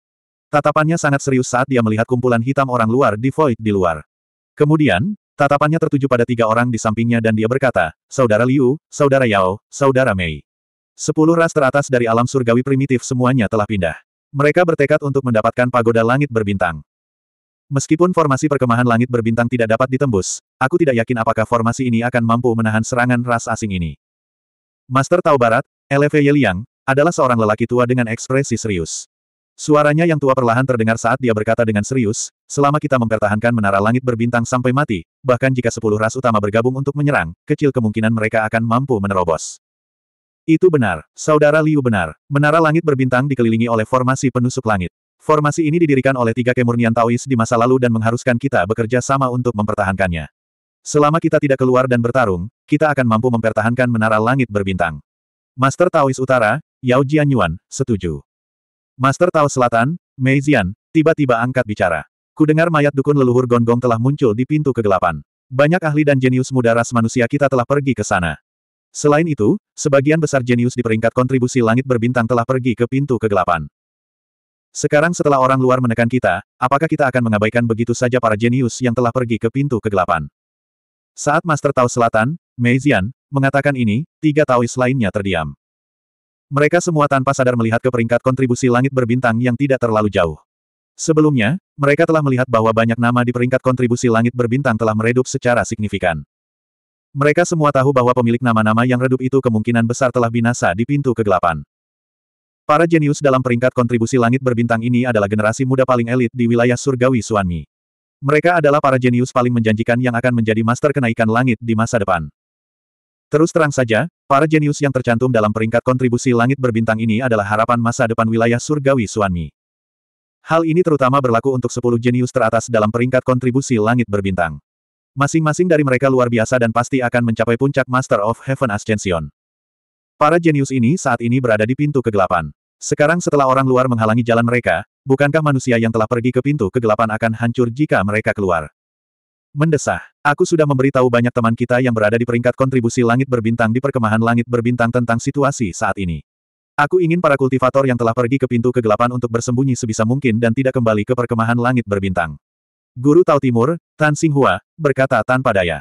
Tatapannya sangat serius saat dia melihat kumpulan hitam orang luar di void di luar. Kemudian, tatapannya tertuju pada tiga orang di sampingnya dan dia berkata, Saudara Liu, Saudara Yao, Saudara Mei. Sepuluh ras teratas dari alam surgawi primitif semuanya telah pindah. Mereka bertekad untuk mendapatkan pagoda langit berbintang. Meskipun formasi perkemahan langit berbintang tidak dapat ditembus, aku tidak yakin apakah formasi ini akan mampu menahan serangan ras asing ini. Master Tao Barat, Eleve Yeliang, adalah seorang lelaki tua dengan ekspresi serius. Suaranya yang tua perlahan terdengar saat dia berkata dengan serius, selama kita mempertahankan menara langit berbintang sampai mati, bahkan jika sepuluh ras utama bergabung untuk menyerang, kecil kemungkinan mereka akan mampu menerobos. Itu benar, Saudara Liu benar. Menara langit berbintang dikelilingi oleh formasi penusuk langit. Formasi ini didirikan oleh tiga kemurnian Taois di masa lalu dan mengharuskan kita bekerja sama untuk mempertahankannya. Selama kita tidak keluar dan bertarung, kita akan mampu mempertahankan menara langit berbintang. Master Taois Utara, Yao Jianyuan, setuju. Master Tao Selatan, Mei Zian, tiba-tiba angkat bicara. Kudengar mayat dukun leluhur gonggong telah muncul di pintu kegelapan. Banyak ahli dan jenius muda ras manusia kita telah pergi ke sana. Selain itu, sebagian besar jenius di peringkat kontribusi langit berbintang telah pergi ke pintu kegelapan. Sekarang setelah orang luar menekan kita, apakah kita akan mengabaikan begitu saja para jenius yang telah pergi ke pintu kegelapan? Saat Master Tao Selatan, Mei Zian, mengatakan ini, tiga Taois lainnya terdiam. Mereka semua tanpa sadar melihat ke peringkat kontribusi langit berbintang yang tidak terlalu jauh. Sebelumnya, mereka telah melihat bahwa banyak nama di peringkat kontribusi langit berbintang telah meredup secara signifikan. Mereka semua tahu bahwa pemilik nama-nama yang redup itu kemungkinan besar telah binasa di pintu kegelapan. Para jenius dalam peringkat kontribusi langit berbintang ini adalah generasi muda paling elit di wilayah surgawi Suanmi. Mereka adalah para jenius paling menjanjikan yang akan menjadi master kenaikan langit di masa depan. Terus terang saja, para jenius yang tercantum dalam peringkat kontribusi langit berbintang ini adalah harapan masa depan wilayah surgawi Suanmi. Hal ini terutama berlaku untuk 10 jenius teratas dalam peringkat kontribusi langit berbintang. Masing-masing dari mereka luar biasa dan pasti akan mencapai puncak Master of Heaven Ascension. Para jenius ini saat ini berada di pintu kegelapan. Sekarang setelah orang luar menghalangi jalan mereka, bukankah manusia yang telah pergi ke pintu kegelapan akan hancur jika mereka keluar? Mendesah. Aku sudah memberitahu banyak teman kita yang berada di peringkat kontribusi langit berbintang di perkemahan langit berbintang tentang situasi saat ini. Aku ingin para kultivator yang telah pergi ke pintu kegelapan untuk bersembunyi sebisa mungkin dan tidak kembali ke perkemahan langit berbintang. Guru Tao Timur, Tan Singhua, berkata tanpa daya.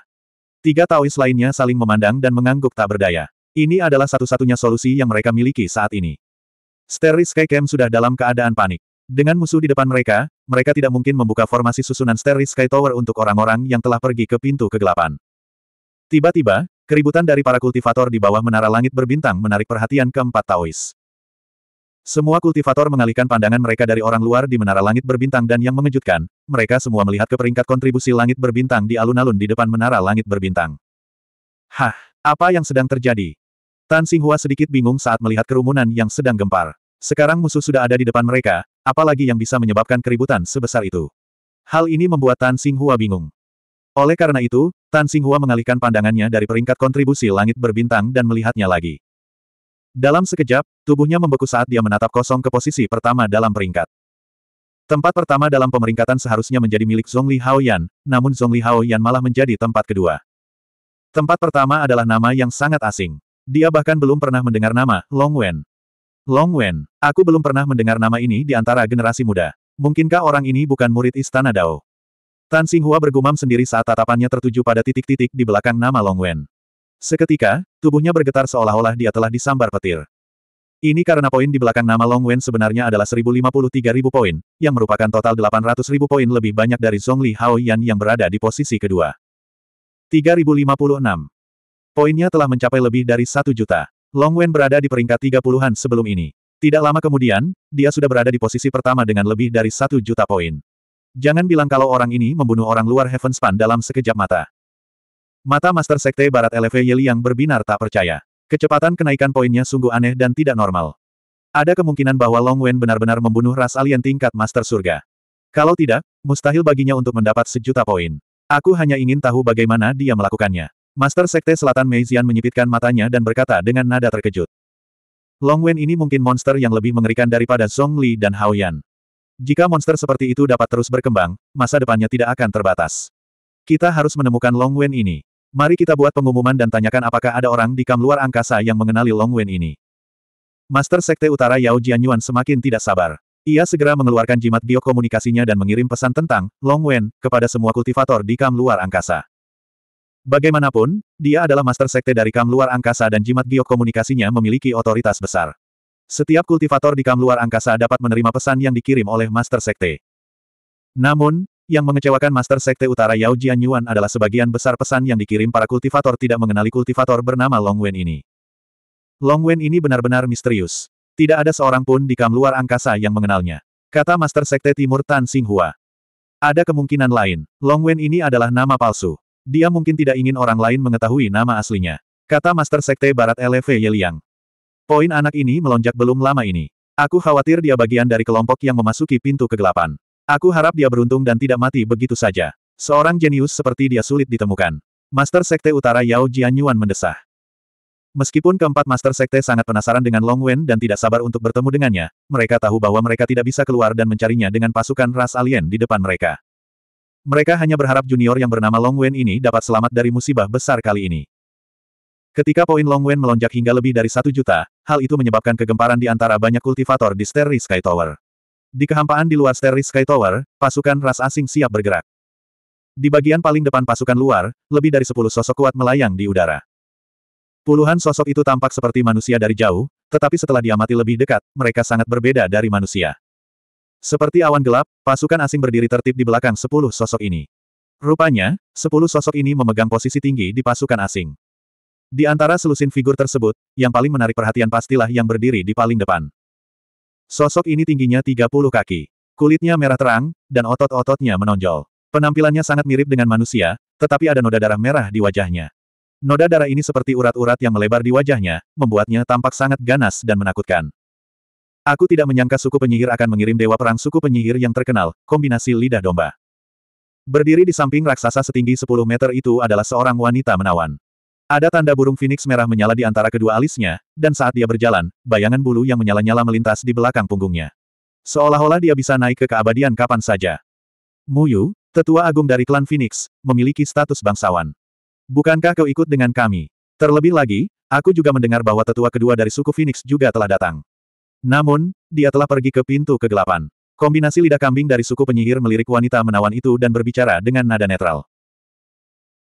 Tiga Taois lainnya saling memandang dan mengangguk tak berdaya. Ini adalah satu-satunya solusi yang mereka miliki saat ini. Starry Camp sudah dalam keadaan panik. Dengan musuh di depan mereka, mereka tidak mungkin membuka formasi susunan Starry Sky Tower untuk orang-orang yang telah pergi ke pintu kegelapan. Tiba-tiba, keributan dari para kultivator di bawah menara langit berbintang menarik perhatian keempat Taois. Semua kultivator mengalihkan pandangan mereka dari orang luar di menara langit berbintang dan yang mengejutkan, mereka semua melihat ke peringkat kontribusi langit berbintang di alun-alun di depan menara langit berbintang. Hah, apa yang sedang terjadi? Tan Xinghua sedikit bingung saat melihat kerumunan yang sedang gempar. Sekarang musuh sudah ada di depan mereka, apalagi yang bisa menyebabkan keributan sebesar itu. Hal ini membuat Tan Xinghua bingung. Oleh karena itu, Tan Xinghua mengalihkan pandangannya dari peringkat kontribusi langit berbintang dan melihatnya lagi. Dalam sekejap, tubuhnya membeku saat dia menatap kosong ke posisi pertama dalam peringkat. Tempat pertama dalam pemeringkatan seharusnya menjadi milik Zhongli Haoyan, namun Zhongli Haoyan malah menjadi tempat kedua. Tempat pertama adalah nama yang sangat asing. Dia bahkan belum pernah mendengar nama, Long Wen. Long Wen, aku belum pernah mendengar nama ini di antara generasi muda. Mungkinkah orang ini bukan murid Istana Dao? Tan Singhua bergumam sendiri saat tatapannya tertuju pada titik-titik di belakang nama Long Wen. Seketika, tubuhnya bergetar seolah-olah dia telah disambar petir. Ini karena poin di belakang nama Long Wen sebenarnya adalah 1053.000 poin, yang merupakan total 800.000 poin lebih banyak dari Zhongli Hao Yan yang berada di posisi kedua. 3056 Poinnya telah mencapai lebih dari satu juta. Long Wen berada di peringkat 30-an sebelum ini. Tidak lama kemudian, dia sudah berada di posisi pertama dengan lebih dari satu juta poin. Jangan bilang kalau orang ini membunuh orang luar Heavenspan dalam sekejap mata. Mata Master Sekte Barat LV Yeli yang berbinar tak percaya. Kecepatan kenaikan poinnya sungguh aneh dan tidak normal. Ada kemungkinan bahwa Long Wen benar-benar membunuh ras alien tingkat Master Surga. Kalau tidak, mustahil baginya untuk mendapat sejuta poin. Aku hanya ingin tahu bagaimana dia melakukannya. Master Sekte Selatan Mei menyipitkan matanya dan berkata dengan nada terkejut. Long Wen ini mungkin monster yang lebih mengerikan daripada Song Li dan Hao Yan. Jika monster seperti itu dapat terus berkembang, masa depannya tidak akan terbatas. Kita harus menemukan Long Wen ini. Mari kita buat pengumuman dan tanyakan apakah ada orang di kam luar angkasa yang mengenali Long Wen ini. Master Sekte Utara Yao Jianyuan semakin tidak sabar. Ia segera mengeluarkan jimat biokomunikasinya dan mengirim pesan tentang Long Wen kepada semua kultivator di kam luar angkasa. Bagaimanapun, dia adalah master sekte dari Kam Luar Angkasa dan jimat giok komunikasinya memiliki otoritas besar. Setiap kultivator di Kam Luar Angkasa dapat menerima pesan yang dikirim oleh master sekte. Namun, yang mengecewakan master sekte utara Yao Jianyuan adalah sebagian besar pesan yang dikirim para kultivator tidak mengenali kultivator bernama Long Wen ini. Long Wen ini benar-benar misterius. Tidak ada seorang pun di Kam Luar Angkasa yang mengenalnya. Kata Master Sekte Timur Tan Xinghua. Ada kemungkinan lain, Long Wen ini adalah nama palsu. Dia mungkin tidak ingin orang lain mengetahui nama aslinya. Kata Master Sekte Barat LV Yeliang. Poin anak ini melonjak belum lama ini. Aku khawatir dia bagian dari kelompok yang memasuki pintu kegelapan. Aku harap dia beruntung dan tidak mati begitu saja. Seorang jenius seperti dia sulit ditemukan. Master Sekte Utara Yao Jianyuan mendesah. Meskipun keempat Master Sekte sangat penasaran dengan Long Wen dan tidak sabar untuk bertemu dengannya, mereka tahu bahwa mereka tidak bisa keluar dan mencarinya dengan pasukan ras alien di depan mereka. Mereka hanya berharap junior yang bernama Long Wen ini dapat selamat dari musibah besar kali ini. Ketika poin Long Wen melonjak hingga lebih dari satu juta, hal itu menyebabkan kegemparan di antara banyak kultivator di Starry Sky Tower. Di kehampaan di luar Starry Sky Tower, pasukan ras asing siap bergerak. Di bagian paling depan pasukan luar, lebih dari sepuluh sosok kuat melayang di udara. Puluhan sosok itu tampak seperti manusia dari jauh, tetapi setelah diamati lebih dekat, mereka sangat berbeda dari manusia. Seperti awan gelap, pasukan asing berdiri tertib di belakang sepuluh sosok ini. Rupanya, sepuluh sosok ini memegang posisi tinggi di pasukan asing. Di antara selusin figur tersebut, yang paling menarik perhatian pastilah yang berdiri di paling depan. Sosok ini tingginya 30 kaki. Kulitnya merah terang, dan otot-ototnya menonjol. Penampilannya sangat mirip dengan manusia, tetapi ada noda darah merah di wajahnya. Noda darah ini seperti urat-urat yang melebar di wajahnya, membuatnya tampak sangat ganas dan menakutkan. Aku tidak menyangka suku penyihir akan mengirim dewa perang suku penyihir yang terkenal, kombinasi lidah domba. Berdiri di samping raksasa setinggi 10 meter itu adalah seorang wanita menawan. Ada tanda burung Phoenix merah menyala di antara kedua alisnya, dan saat dia berjalan, bayangan bulu yang menyala-nyala melintas di belakang punggungnya. Seolah-olah dia bisa naik ke keabadian kapan saja. Muyu, tetua agung dari klan Phoenix, memiliki status bangsawan. Bukankah kau ikut dengan kami? Terlebih lagi, aku juga mendengar bahwa tetua kedua dari suku Phoenix juga telah datang. Namun, dia telah pergi ke pintu kegelapan. Kombinasi lidah kambing dari suku penyihir melirik wanita menawan itu dan berbicara dengan nada netral.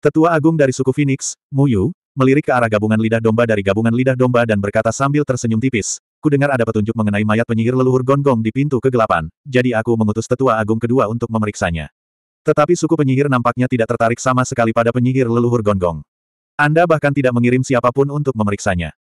Tetua agung dari suku Phoenix, Muyu, melirik ke arah gabungan lidah domba dari gabungan lidah domba dan berkata sambil tersenyum tipis, Ku dengar ada petunjuk mengenai mayat penyihir leluhur gonggong di pintu kegelapan, jadi aku mengutus tetua agung kedua untuk memeriksanya. Tetapi suku penyihir nampaknya tidak tertarik sama sekali pada penyihir leluhur gonggong. Anda bahkan tidak mengirim siapapun untuk memeriksanya.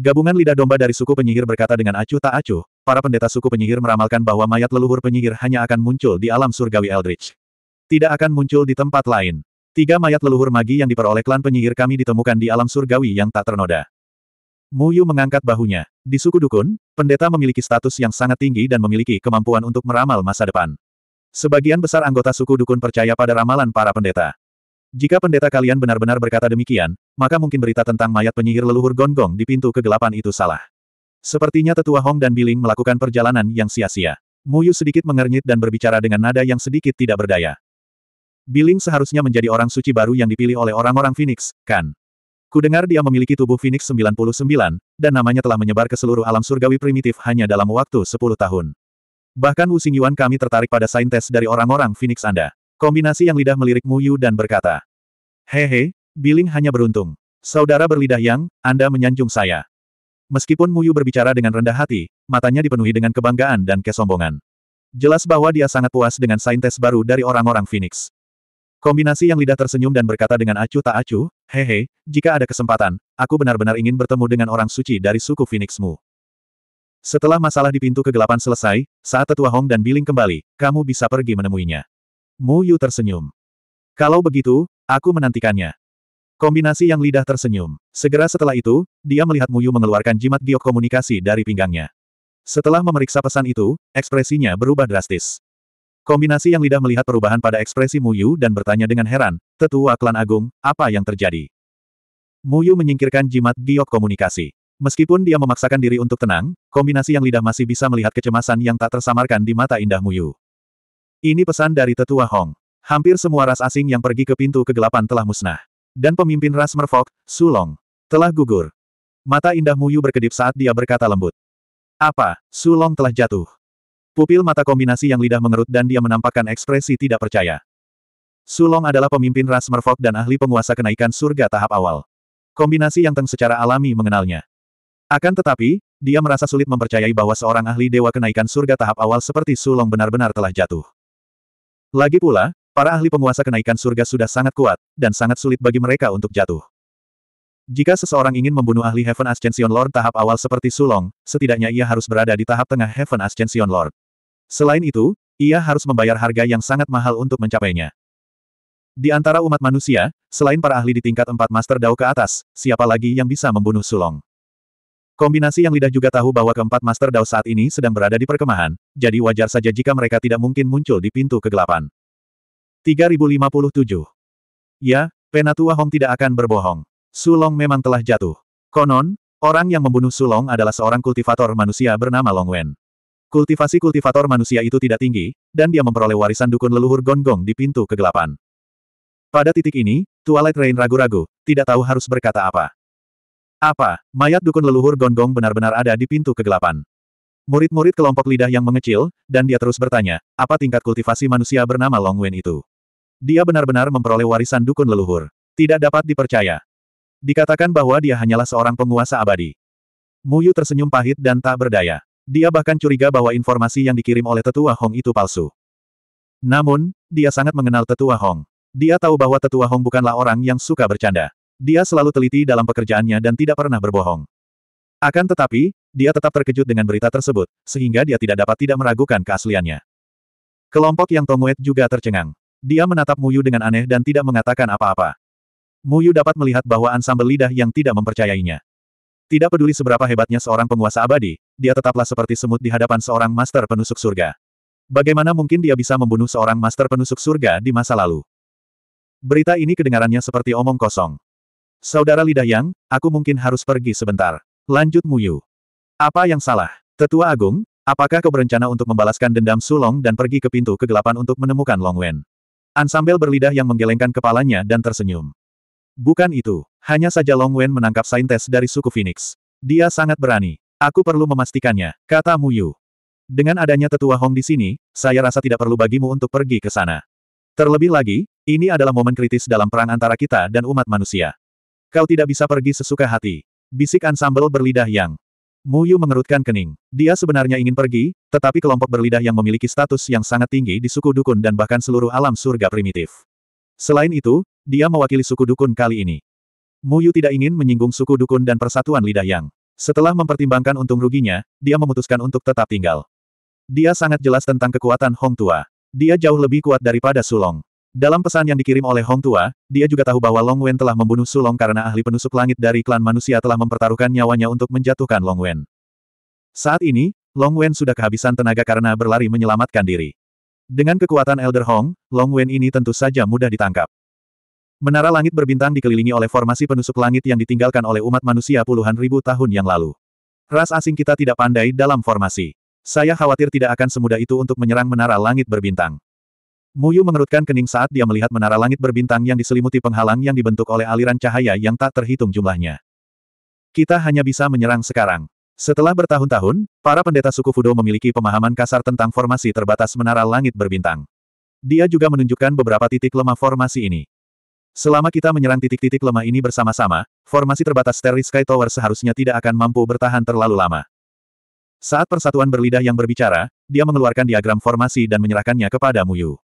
Gabungan lidah domba dari suku penyihir berkata dengan acuh tak acuh, para pendeta suku penyihir meramalkan bahwa mayat leluhur penyihir hanya akan muncul di alam surgawi Eldritch. Tidak akan muncul di tempat lain. Tiga mayat leluhur magi yang diperoleh klan penyihir kami ditemukan di alam surgawi yang tak ternoda. Muyu mengangkat bahunya. Di suku Dukun, pendeta memiliki status yang sangat tinggi dan memiliki kemampuan untuk meramal masa depan. Sebagian besar anggota suku Dukun percaya pada ramalan para pendeta. Jika pendeta kalian benar-benar berkata demikian, maka mungkin berita tentang mayat penyihir leluhur gonggong di pintu kegelapan itu salah. Sepertinya tetua Hong dan Biling melakukan perjalanan yang sia-sia. Muyu sedikit mengernyit dan berbicara dengan nada yang sedikit tidak berdaya. Biling seharusnya menjadi orang suci baru yang dipilih oleh orang-orang Phoenix, kan? Kudengar dia memiliki tubuh Phoenix 99, dan namanya telah menyebar ke seluruh alam surgawi primitif hanya dalam waktu 10 tahun. Bahkan Wu Xing kami tertarik pada saintes dari orang-orang Phoenix Anda. Kombinasi yang lidah melirik Mu Yu dan berkata. Hehe, Biling hanya beruntung. Saudara berlidah yang, Anda menyanjung saya. Meskipun Mu Yu berbicara dengan rendah hati, matanya dipenuhi dengan kebanggaan dan kesombongan. Jelas bahwa dia sangat puas dengan saintes baru dari orang-orang Phoenix. Kombinasi yang lidah tersenyum dan berkata dengan acuh tak acuh, hehe, jika ada kesempatan, aku benar-benar ingin bertemu dengan orang suci dari suku Phoenixmu. Setelah masalah di pintu kegelapan selesai, saat Tetua Hong dan Billing kembali, kamu bisa pergi menemuinya. Mu Yu tersenyum. Kalau begitu, aku menantikannya. Kombinasi yang lidah tersenyum. Segera setelah itu, dia melihat Mu Yu mengeluarkan jimat giok komunikasi dari pinggangnya. Setelah memeriksa pesan itu, ekspresinya berubah drastis. Kombinasi yang lidah melihat perubahan pada ekspresi Mu Yu dan bertanya dengan heran, Tetua Klan Agung, apa yang terjadi? Mu Yu menyingkirkan jimat giok komunikasi. Meskipun dia memaksakan diri untuk tenang, kombinasi yang lidah masih bisa melihat kecemasan yang tak tersamarkan di mata indah Mu Yu. Ini pesan dari tetua Hong. Hampir semua ras asing yang pergi ke pintu kegelapan telah musnah. Dan pemimpin ras Merfolk, Sulong, telah gugur. Mata indah Muyu berkedip saat dia berkata lembut. Apa, Sulong telah jatuh. Pupil mata kombinasi yang lidah mengerut dan dia menampakkan ekspresi tidak percaya. Sulong adalah pemimpin ras Merfolk dan ahli penguasa kenaikan surga tahap awal. Kombinasi yang Teng secara alami mengenalnya. Akan tetapi, dia merasa sulit mempercayai bahwa seorang ahli dewa kenaikan surga tahap awal seperti Sulong benar-benar telah jatuh. Lagi pula, para ahli penguasa kenaikan surga sudah sangat kuat, dan sangat sulit bagi mereka untuk jatuh. Jika seseorang ingin membunuh ahli Heaven Ascension Lord tahap awal seperti Sulong, setidaknya ia harus berada di tahap tengah Heaven Ascension Lord. Selain itu, ia harus membayar harga yang sangat mahal untuk mencapainya. Di antara umat manusia, selain para ahli di tingkat empat Master Dao ke atas, siapa lagi yang bisa membunuh Sulong? Kombinasi yang lidah juga tahu bahwa keempat Master Dao saat ini sedang berada di perkemahan, jadi wajar saja jika mereka tidak mungkin muncul di pintu kegelapan. 3057 Ya, Penatua Hong tidak akan berbohong. Sulong memang telah jatuh. Konon, orang yang membunuh Sulong adalah seorang kultivator manusia bernama Long Wen. Kultivasi kultivator manusia itu tidak tinggi, dan dia memperoleh warisan dukun leluhur gonggong di pintu kegelapan. Pada titik ini, Twilight Rain ragu-ragu, tidak tahu harus berkata apa. Apa, mayat dukun leluhur gonggong benar-benar ada di pintu kegelapan? Murid-murid kelompok lidah yang mengecil, dan dia terus bertanya, apa tingkat kultivasi manusia bernama Long Wen itu? Dia benar-benar memperoleh warisan dukun leluhur. Tidak dapat dipercaya. Dikatakan bahwa dia hanyalah seorang penguasa abadi. Muyu tersenyum pahit dan tak berdaya. Dia bahkan curiga bahwa informasi yang dikirim oleh tetua Hong itu palsu. Namun, dia sangat mengenal tetua Hong. Dia tahu bahwa tetua Hong bukanlah orang yang suka bercanda. Dia selalu teliti dalam pekerjaannya dan tidak pernah berbohong. Akan tetapi, dia tetap terkejut dengan berita tersebut, sehingga dia tidak dapat tidak meragukan keasliannya. Kelompok yang Tonguet juga tercengang. Dia menatap Muyu dengan aneh dan tidak mengatakan apa-apa. Muyu dapat melihat bahwa ansambel lidah yang tidak mempercayainya. Tidak peduli seberapa hebatnya seorang penguasa abadi, dia tetaplah seperti semut di hadapan seorang master penusuk surga. Bagaimana mungkin dia bisa membunuh seorang master penusuk surga di masa lalu? Berita ini kedengarannya seperti omong kosong. Saudara Lidah Yang, aku mungkin harus pergi sebentar. Lanjut Mu Yu. Apa yang salah? Tetua Agung, apakah kau berencana untuk membalaskan dendam Sulong dan pergi ke pintu kegelapan untuk menemukan Long Wen? Ansambel berlidah yang menggelengkan kepalanya dan tersenyum. Bukan itu, hanya saja Long Wen menangkap saintes dari suku Phoenix. Dia sangat berani. Aku perlu memastikannya, kata Mu Yu. Dengan adanya tetua Hong di sini, saya rasa tidak perlu bagimu untuk pergi ke sana. Terlebih lagi, ini adalah momen kritis dalam perang antara kita dan umat manusia. Kau tidak bisa pergi sesuka hati. Bisik ansambel berlidah yang. Mu Yu mengerutkan kening. Dia sebenarnya ingin pergi, tetapi kelompok berlidah yang memiliki status yang sangat tinggi di suku dukun dan bahkan seluruh alam surga primitif. Selain itu, dia mewakili suku dukun kali ini. Mu Yu tidak ingin menyinggung suku dukun dan persatuan lidah yang. Setelah mempertimbangkan untung ruginya, dia memutuskan untuk tetap tinggal. Dia sangat jelas tentang kekuatan Hong Tua. Dia jauh lebih kuat daripada Sulong. Dalam pesan yang dikirim oleh Hong Tua, dia juga tahu bahwa Long Wen telah membunuh Sulong karena ahli penusuk langit dari klan manusia telah mempertaruhkan nyawanya untuk menjatuhkan Long Wen. Saat ini, Long Wen sudah kehabisan tenaga karena berlari menyelamatkan diri. Dengan kekuatan Elder Hong, Long Wen ini tentu saja mudah ditangkap. Menara langit berbintang dikelilingi oleh formasi penusuk langit yang ditinggalkan oleh umat manusia puluhan ribu tahun yang lalu. Ras asing kita tidak pandai dalam formasi. Saya khawatir tidak akan semudah itu untuk menyerang menara langit berbintang. Muyu mengerutkan kening saat dia melihat menara langit berbintang yang diselimuti penghalang yang dibentuk oleh aliran cahaya yang tak terhitung jumlahnya. Kita hanya bisa menyerang sekarang. Setelah bertahun-tahun, para pendeta suku Fudo memiliki pemahaman kasar tentang formasi terbatas menara langit berbintang. Dia juga menunjukkan beberapa titik lemah formasi ini. Selama kita menyerang titik-titik lemah ini bersama-sama, formasi terbatas Terry Sky Tower seharusnya tidak akan mampu bertahan terlalu lama. Saat persatuan berlidah yang berbicara, dia mengeluarkan diagram formasi dan menyerahkannya kepada Muyu.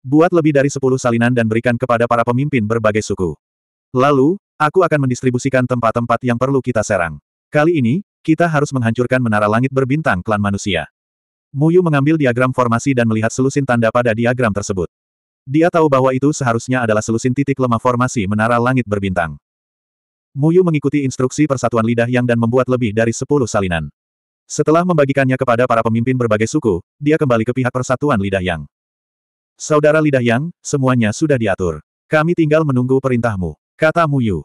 Buat lebih dari sepuluh salinan dan berikan kepada para pemimpin berbagai suku. Lalu, aku akan mendistribusikan tempat-tempat yang perlu kita serang. Kali ini, kita harus menghancurkan menara langit berbintang klan manusia. Muyu mengambil diagram formasi dan melihat selusin tanda pada diagram tersebut. Dia tahu bahwa itu seharusnya adalah selusin titik lemah formasi menara langit berbintang. Muyu mengikuti instruksi persatuan lidah yang dan membuat lebih dari sepuluh salinan. Setelah membagikannya kepada para pemimpin berbagai suku, dia kembali ke pihak persatuan lidah yang. Saudara lidah yang, semuanya sudah diatur. Kami tinggal menunggu perintahmu, kata Mu Yu.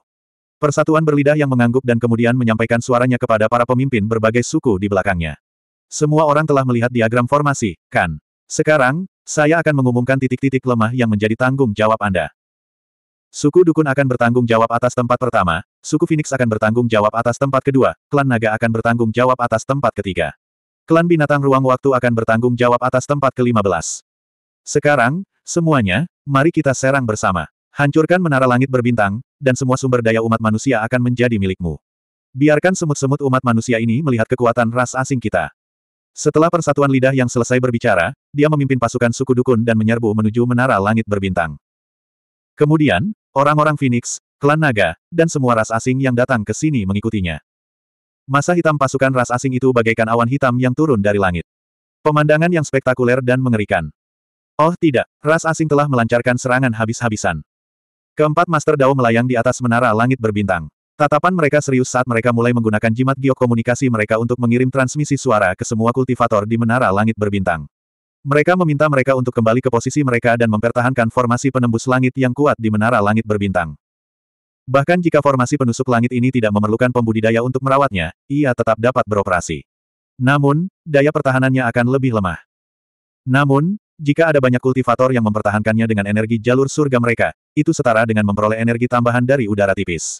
Persatuan berlidah yang mengangguk dan kemudian menyampaikan suaranya kepada para pemimpin berbagai suku di belakangnya. Semua orang telah melihat diagram formasi, kan? Sekarang, saya akan mengumumkan titik-titik lemah yang menjadi tanggung jawab Anda. Suku Dukun akan bertanggung jawab atas tempat pertama, suku Phoenix akan bertanggung jawab atas tempat kedua, klan Naga akan bertanggung jawab atas tempat ketiga. Klan Binatang Ruang Waktu akan bertanggung jawab atas tempat ke-15. Sekarang, semuanya, mari kita serang bersama. Hancurkan menara langit berbintang, dan semua sumber daya umat manusia akan menjadi milikmu. Biarkan semut-semut umat manusia ini melihat kekuatan ras asing kita. Setelah persatuan lidah yang selesai berbicara, dia memimpin pasukan suku dukun dan menyerbu menuju menara langit berbintang. Kemudian, orang-orang Phoenix, klan naga, dan semua ras asing yang datang ke sini mengikutinya. Masa hitam pasukan ras asing itu bagaikan awan hitam yang turun dari langit. Pemandangan yang spektakuler dan mengerikan. Oh tidak, ras asing telah melancarkan serangan habis-habisan. Keempat Master Dao melayang di atas menara langit berbintang. Tatapan mereka serius saat mereka mulai menggunakan jimat giok mereka untuk mengirim transmisi suara ke semua kultivator di menara langit berbintang. Mereka meminta mereka untuk kembali ke posisi mereka dan mempertahankan formasi penembus langit yang kuat di menara langit berbintang. Bahkan jika formasi penusuk langit ini tidak memerlukan pembudidaya untuk merawatnya, ia tetap dapat beroperasi. Namun, daya pertahanannya akan lebih lemah. Namun, jika ada banyak kultivator yang mempertahankannya dengan energi jalur surga mereka, itu setara dengan memperoleh energi tambahan dari udara tipis.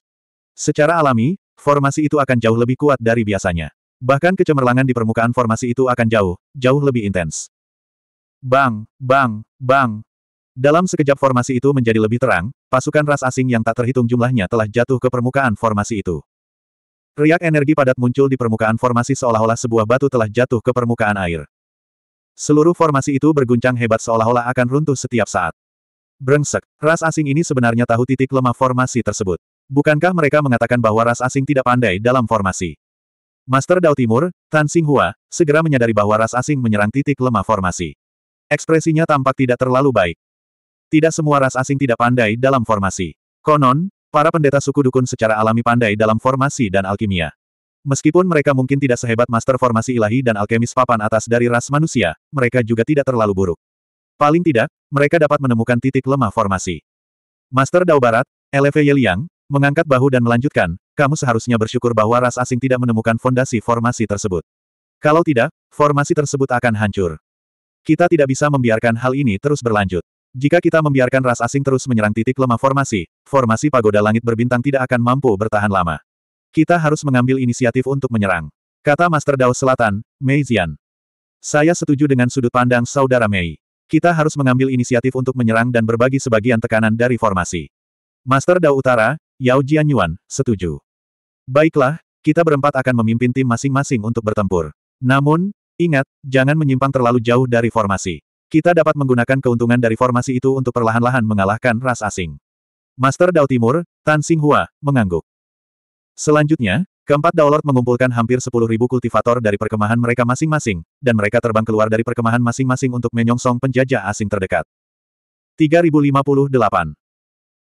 Secara alami, formasi itu akan jauh lebih kuat dari biasanya. Bahkan kecemerlangan di permukaan formasi itu akan jauh, jauh lebih intens. Bang, bang, bang. Dalam sekejap formasi itu menjadi lebih terang, pasukan ras asing yang tak terhitung jumlahnya telah jatuh ke permukaan formasi itu. Riak energi padat muncul di permukaan formasi seolah-olah sebuah batu telah jatuh ke permukaan air. Seluruh formasi itu berguncang hebat seolah-olah akan runtuh setiap saat. Brengsek, ras asing ini sebenarnya tahu titik lemah formasi tersebut. Bukankah mereka mengatakan bahwa ras asing tidak pandai dalam formasi? Master Dao Timur, Tan Singhua, segera menyadari bahwa ras asing menyerang titik lemah formasi. Ekspresinya tampak tidak terlalu baik. Tidak semua ras asing tidak pandai dalam formasi. Konon, para pendeta suku dukun secara alami pandai dalam formasi dan alkimia. Meskipun mereka mungkin tidak sehebat master formasi ilahi dan alkemis papan atas dari ras manusia, mereka juga tidak terlalu buruk. Paling tidak, mereka dapat menemukan titik lemah formasi. Master Dao Barat, LV Yeliang, mengangkat bahu dan melanjutkan, kamu seharusnya bersyukur bahwa ras asing tidak menemukan fondasi formasi tersebut. Kalau tidak, formasi tersebut akan hancur. Kita tidak bisa membiarkan hal ini terus berlanjut. Jika kita membiarkan ras asing terus menyerang titik lemah formasi, formasi pagoda langit berbintang tidak akan mampu bertahan lama. Kita harus mengambil inisiatif untuk menyerang. Kata Master Dao Selatan, Mei Zian. Saya setuju dengan sudut pandang saudara Mei. Kita harus mengambil inisiatif untuk menyerang dan berbagi sebagian tekanan dari formasi. Master Dao Utara, Yao Jianyuan, setuju. Baiklah, kita berempat akan memimpin tim masing-masing untuk bertempur. Namun, ingat, jangan menyimpang terlalu jauh dari formasi. Kita dapat menggunakan keuntungan dari formasi itu untuk perlahan-lahan mengalahkan ras asing. Master Dao Timur, Tan Xinghua, mengangguk. Selanjutnya, keempat Daulord mengumpulkan hampir 10.000 kultivator dari perkemahan mereka masing-masing, dan mereka terbang keluar dari perkemahan masing-masing untuk menyongsong penjajah asing terdekat. 3058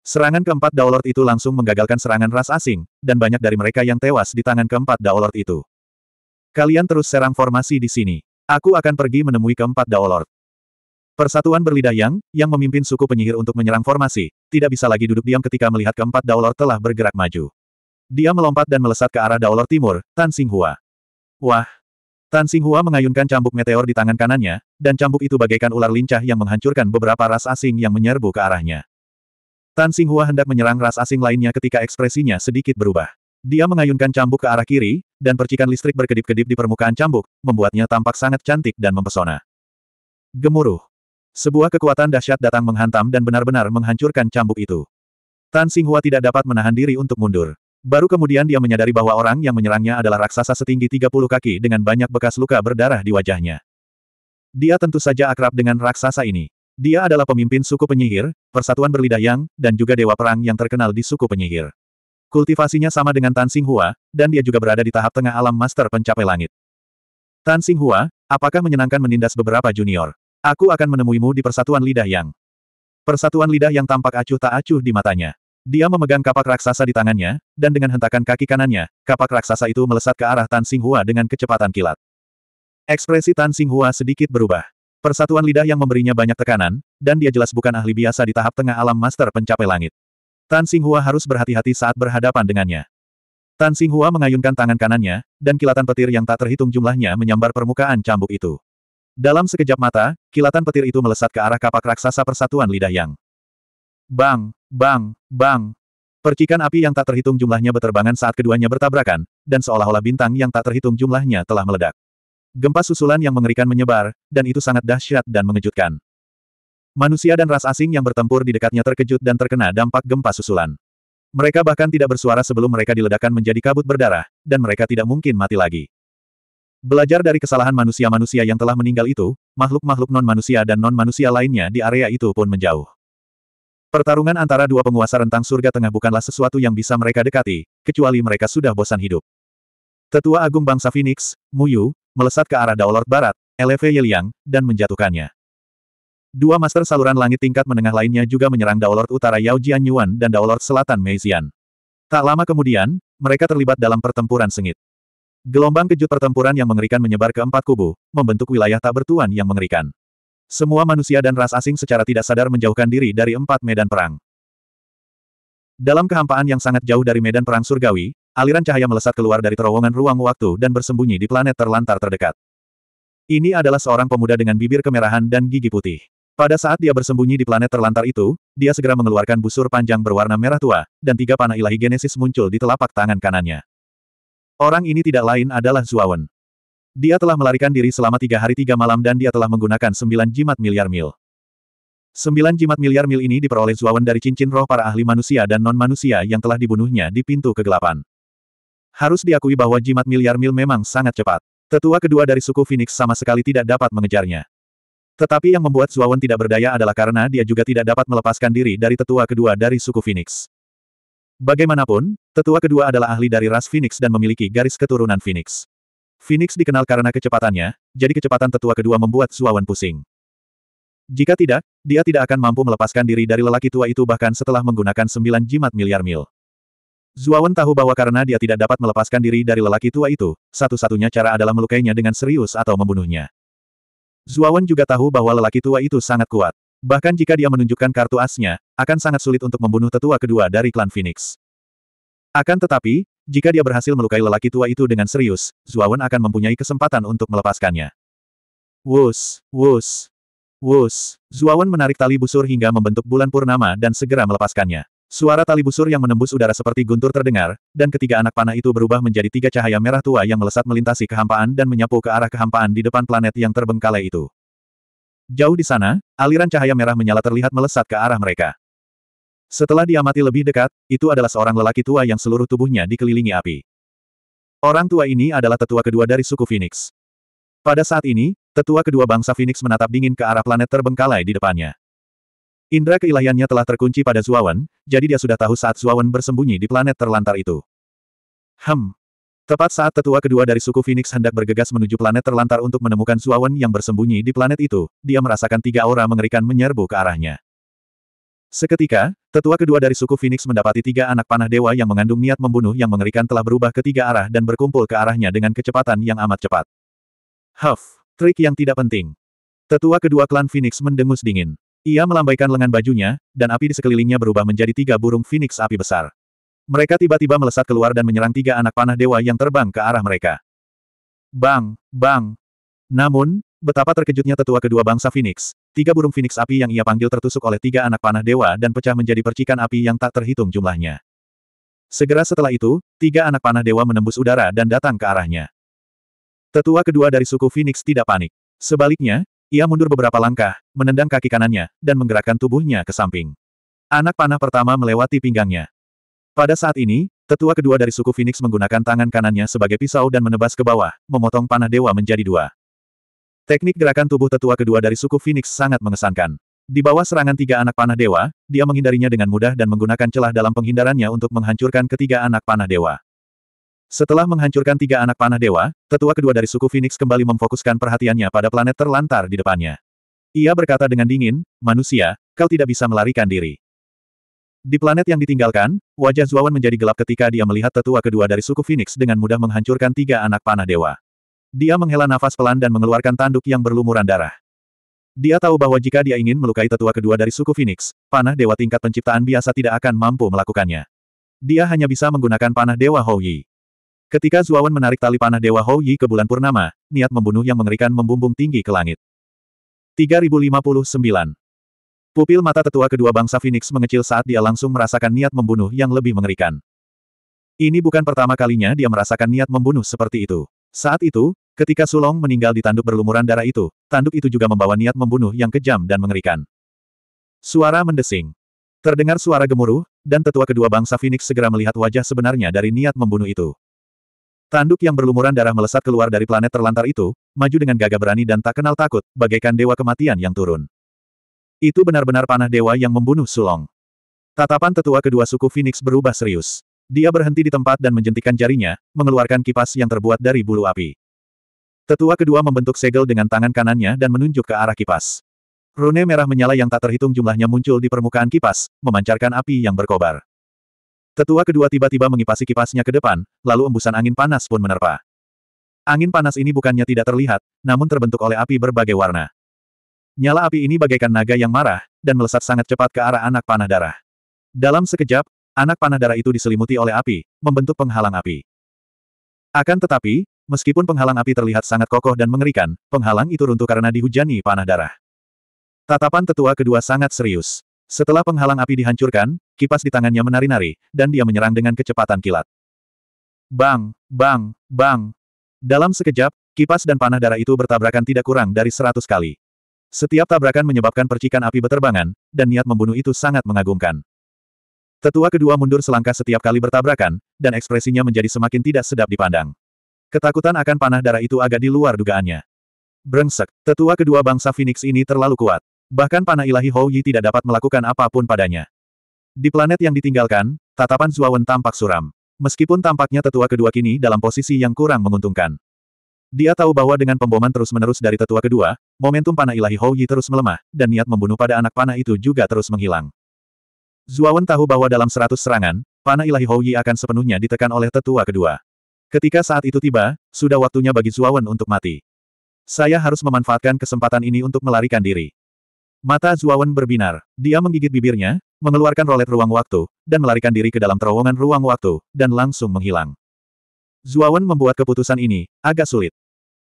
Serangan keempat Daulord itu langsung menggagalkan serangan ras asing, dan banyak dari mereka yang tewas di tangan keempat Daulord itu. Kalian terus serang formasi di sini. Aku akan pergi menemui keempat Daolord. Persatuan berlidah Yang, yang memimpin suku penyihir untuk menyerang formasi, tidak bisa lagi duduk diam ketika melihat keempat Daolord telah bergerak maju. Dia melompat dan melesat ke arah Daolor Timur, Tan Hua. Wah! Tan Hua mengayunkan cambuk meteor di tangan kanannya, dan cambuk itu bagaikan ular lincah yang menghancurkan beberapa ras asing yang menyerbu ke arahnya. Tan Hua hendak menyerang ras asing lainnya ketika ekspresinya sedikit berubah. Dia mengayunkan cambuk ke arah kiri, dan percikan listrik berkedip-kedip di permukaan cambuk, membuatnya tampak sangat cantik dan mempesona. Gemuruh. Sebuah kekuatan dahsyat datang menghantam dan benar-benar menghancurkan cambuk itu. Tan Hua tidak dapat menahan diri untuk mundur. Baru kemudian dia menyadari bahwa orang yang menyerangnya adalah raksasa setinggi 30 kaki dengan banyak bekas luka berdarah di wajahnya. Dia tentu saja akrab dengan raksasa ini. Dia adalah pemimpin suku penyihir, persatuan berlidah yang, dan juga dewa perang yang terkenal di suku penyihir. Kultivasinya sama dengan Tan Hua, dan dia juga berada di tahap tengah alam master pencapai langit. Tan Hua, apakah menyenangkan menindas beberapa junior? Aku akan menemuimu di persatuan lidah yang. Persatuan lidah yang tampak acuh tak acuh di matanya. Dia memegang kapak raksasa di tangannya, dan dengan hentakan kaki kanannya, kapak raksasa itu melesat ke arah Tan Singhua dengan kecepatan kilat. Ekspresi Tan Singhua sedikit berubah. Persatuan lidah yang memberinya banyak tekanan, dan dia jelas bukan ahli biasa di tahap tengah alam master pencapai langit. Tan Singhua harus berhati-hati saat berhadapan dengannya. Tan Singhua mengayunkan tangan kanannya, dan kilatan petir yang tak terhitung jumlahnya menyambar permukaan cambuk itu. Dalam sekejap mata, kilatan petir itu melesat ke arah kapak raksasa persatuan lidah yang. Bang! Bang, bang. Percikan api yang tak terhitung jumlahnya beterbangan saat keduanya bertabrakan, dan seolah-olah bintang yang tak terhitung jumlahnya telah meledak. Gempa susulan yang mengerikan menyebar, dan itu sangat dahsyat dan mengejutkan. Manusia dan ras asing yang bertempur di dekatnya terkejut dan terkena dampak gempa susulan. Mereka bahkan tidak bersuara sebelum mereka diledakkan menjadi kabut berdarah, dan mereka tidak mungkin mati lagi. Belajar dari kesalahan manusia-manusia yang telah meninggal itu, makhluk-makhluk non-manusia dan non-manusia lainnya di area itu pun menjauh. Pertarungan antara dua penguasa rentang surga tengah bukanlah sesuatu yang bisa mereka dekati, kecuali mereka sudah bosan hidup. Tetua Agung Bangsa Phoenix, Muyu, melesat ke arah Daolord Barat, Eleve Yeliang, dan menjatuhkannya. Dua master saluran langit tingkat menengah lainnya juga menyerang Daolord Utara Yao Jianyuan dan Daolord Selatan Mei Xian. Tak lama kemudian, mereka terlibat dalam pertempuran sengit. Gelombang kejut pertempuran yang mengerikan menyebar ke empat kubu, membentuk wilayah tak bertuan yang mengerikan. Semua manusia dan ras asing secara tidak sadar menjauhkan diri dari empat medan perang. Dalam kehampaan yang sangat jauh dari medan perang surgawi, aliran cahaya melesat keluar dari terowongan ruang waktu dan bersembunyi di planet terlantar terdekat. Ini adalah seorang pemuda dengan bibir kemerahan dan gigi putih. Pada saat dia bersembunyi di planet terlantar itu, dia segera mengeluarkan busur panjang berwarna merah tua, dan tiga panah ilahi genesis muncul di telapak tangan kanannya. Orang ini tidak lain adalah Zuawan. Dia telah melarikan diri selama tiga hari tiga malam dan dia telah menggunakan sembilan jimat miliar mil. Sembilan jimat miliar mil ini diperoleh Zuawan dari cincin roh para ahli manusia dan non-manusia yang telah dibunuhnya di pintu kegelapan. Harus diakui bahwa jimat miliar mil memang sangat cepat. Tetua kedua dari suku Phoenix sama sekali tidak dapat mengejarnya. Tetapi yang membuat Zuawan tidak berdaya adalah karena dia juga tidak dapat melepaskan diri dari tetua kedua dari suku Phoenix. Bagaimanapun, tetua kedua adalah ahli dari ras Phoenix dan memiliki garis keturunan Phoenix. Phoenix dikenal karena kecepatannya, jadi kecepatan tetua kedua membuat Zuawan pusing. Jika tidak, dia tidak akan mampu melepaskan diri dari lelaki tua itu bahkan setelah menggunakan sembilan jimat miliar mil. Zuawan tahu bahwa karena dia tidak dapat melepaskan diri dari lelaki tua itu, satu-satunya cara adalah melukainya dengan serius atau membunuhnya. Zuawan juga tahu bahwa lelaki tua itu sangat kuat. Bahkan jika dia menunjukkan kartu asnya, akan sangat sulit untuk membunuh tetua kedua dari klan Phoenix. Akan tetapi, jika dia berhasil melukai lelaki tua itu dengan serius, Zuawan akan mempunyai kesempatan untuk melepaskannya. Wus, wus, wus. Zuawan menarik tali busur hingga membentuk bulan purnama dan segera melepaskannya. Suara tali busur yang menembus udara seperti guntur terdengar, dan ketiga anak panah itu berubah menjadi tiga cahaya merah tua yang melesat melintasi kehampaan dan menyapu ke arah kehampaan di depan planet yang terbengkalai itu. Jauh di sana, aliran cahaya merah menyala terlihat melesat ke arah mereka. Setelah diamati lebih dekat, itu adalah seorang lelaki tua yang seluruh tubuhnya dikelilingi api. Orang tua ini adalah tetua kedua dari suku Phoenix. Pada saat ini, tetua kedua bangsa Phoenix menatap dingin ke arah planet terbengkalai di depannya. Indra keilahiannya telah terkunci pada Zuawan, jadi dia sudah tahu saat Zuawan bersembunyi di planet terlantar itu. Hem. Tepat saat tetua kedua dari suku Phoenix hendak bergegas menuju planet terlantar untuk menemukan Zuawan yang bersembunyi di planet itu, dia merasakan tiga aura mengerikan menyerbu ke arahnya. Seketika, Tetua kedua dari suku Phoenix mendapati tiga anak panah dewa yang mengandung niat membunuh yang mengerikan telah berubah ke tiga arah dan berkumpul ke arahnya dengan kecepatan yang amat cepat. Huff, trik yang tidak penting. Tetua kedua klan Phoenix mendengus dingin. Ia melambaikan lengan bajunya, dan api di sekelilingnya berubah menjadi tiga burung Phoenix api besar. Mereka tiba-tiba melesat keluar dan menyerang tiga anak panah dewa yang terbang ke arah mereka. Bang, bang. Namun, Betapa terkejutnya tetua kedua bangsa Phoenix. Tiga burung Phoenix api yang ia panggil tertusuk oleh tiga anak panah dewa dan pecah menjadi percikan api yang tak terhitung jumlahnya. Segera setelah itu, tiga anak panah dewa menembus udara dan datang ke arahnya. Tetua kedua dari suku Phoenix tidak panik. Sebaliknya, ia mundur beberapa langkah, menendang kaki kanannya, dan menggerakkan tubuhnya ke samping. Anak panah pertama melewati pinggangnya. Pada saat ini, tetua kedua dari suku Phoenix menggunakan tangan kanannya sebagai pisau dan menebas ke bawah, memotong panah dewa menjadi dua. Teknik gerakan tubuh tetua kedua dari suku Phoenix sangat mengesankan. Di bawah serangan tiga anak panah dewa, dia menghindarinya dengan mudah dan menggunakan celah dalam penghindarannya untuk menghancurkan ketiga anak panah dewa. Setelah menghancurkan tiga anak panah dewa, tetua kedua dari suku Phoenix kembali memfokuskan perhatiannya pada planet terlantar di depannya. Ia berkata dengan dingin, manusia, kau tidak bisa melarikan diri. Di planet yang ditinggalkan, wajah Zuawan menjadi gelap ketika dia melihat tetua kedua dari suku Phoenix dengan mudah menghancurkan tiga anak panah dewa. Dia menghela nafas pelan dan mengeluarkan tanduk yang berlumuran darah. Dia tahu bahwa jika dia ingin melukai tetua kedua dari suku Phoenix, panah dewa tingkat penciptaan biasa tidak akan mampu melakukannya. Dia hanya bisa menggunakan panah dewa Houyi. Ketika Zuawan menarik tali panah dewa Houyi ke bulan purnama, niat membunuh yang mengerikan membumbung tinggi ke langit. 3059 Pupil mata tetua kedua bangsa Phoenix mengecil saat dia langsung merasakan niat membunuh yang lebih mengerikan. Ini bukan pertama kalinya dia merasakan niat membunuh seperti itu. Saat itu, Ketika Sulong meninggal di tanduk berlumuran darah itu, tanduk itu juga membawa niat membunuh yang kejam dan mengerikan. Suara mendesing. Terdengar suara gemuruh, dan tetua kedua bangsa Phoenix segera melihat wajah sebenarnya dari niat membunuh itu. Tanduk yang berlumuran darah melesat keluar dari planet terlantar itu, maju dengan gagah berani dan tak kenal takut, bagaikan dewa kematian yang turun. Itu benar-benar panah dewa yang membunuh Sulong. Tatapan tetua kedua suku Phoenix berubah serius. Dia berhenti di tempat dan menjentikan jarinya, mengeluarkan kipas yang terbuat dari bulu api. Tetua kedua membentuk segel dengan tangan kanannya dan menunjuk ke arah kipas. Rune merah menyala yang tak terhitung jumlahnya muncul di permukaan kipas, memancarkan api yang berkobar. Tetua kedua tiba-tiba mengipasi kipasnya ke depan, lalu embusan angin panas pun menerpa. Angin panas ini bukannya tidak terlihat, namun terbentuk oleh api berbagai warna. Nyala api ini bagaikan naga yang marah, dan melesat sangat cepat ke arah anak panah darah. Dalam sekejap, anak panah darah itu diselimuti oleh api, membentuk penghalang api. Akan tetapi, Meskipun penghalang api terlihat sangat kokoh dan mengerikan, penghalang itu runtuh karena dihujani panah darah. Tatapan tetua kedua sangat serius. Setelah penghalang api dihancurkan, kipas di tangannya menari-nari, dan dia menyerang dengan kecepatan kilat. Bang, bang, bang. Dalam sekejap, kipas dan panah darah itu bertabrakan tidak kurang dari seratus kali. Setiap tabrakan menyebabkan percikan api beterbangan, dan niat membunuh itu sangat mengagumkan. Tetua kedua mundur selangkah setiap kali bertabrakan, dan ekspresinya menjadi semakin tidak sedap dipandang. Ketakutan akan panah darah itu agak di luar dugaannya. Brengsek, tetua kedua bangsa Phoenix ini terlalu kuat. Bahkan panah ilahi Hou Yi tidak dapat melakukan apapun padanya. Di planet yang ditinggalkan, tatapan Zuawan tampak suram. Meskipun tampaknya tetua kedua kini dalam posisi yang kurang menguntungkan. Dia tahu bahwa dengan pemboman terus-menerus dari tetua kedua, momentum panah ilahi Hou Yi terus melemah, dan niat membunuh pada anak panah itu juga terus menghilang. Zuawan tahu bahwa dalam seratus serangan, panah ilahi Hou Yi akan sepenuhnya ditekan oleh tetua kedua. Ketika saat itu tiba, sudah waktunya bagi Zuawan untuk mati. Saya harus memanfaatkan kesempatan ini untuk melarikan diri. Mata Zuawan berbinar. Dia menggigit bibirnya, mengeluarkan rolet ruang waktu, dan melarikan diri ke dalam terowongan ruang waktu, dan langsung menghilang. Zuawan membuat keputusan ini, agak sulit.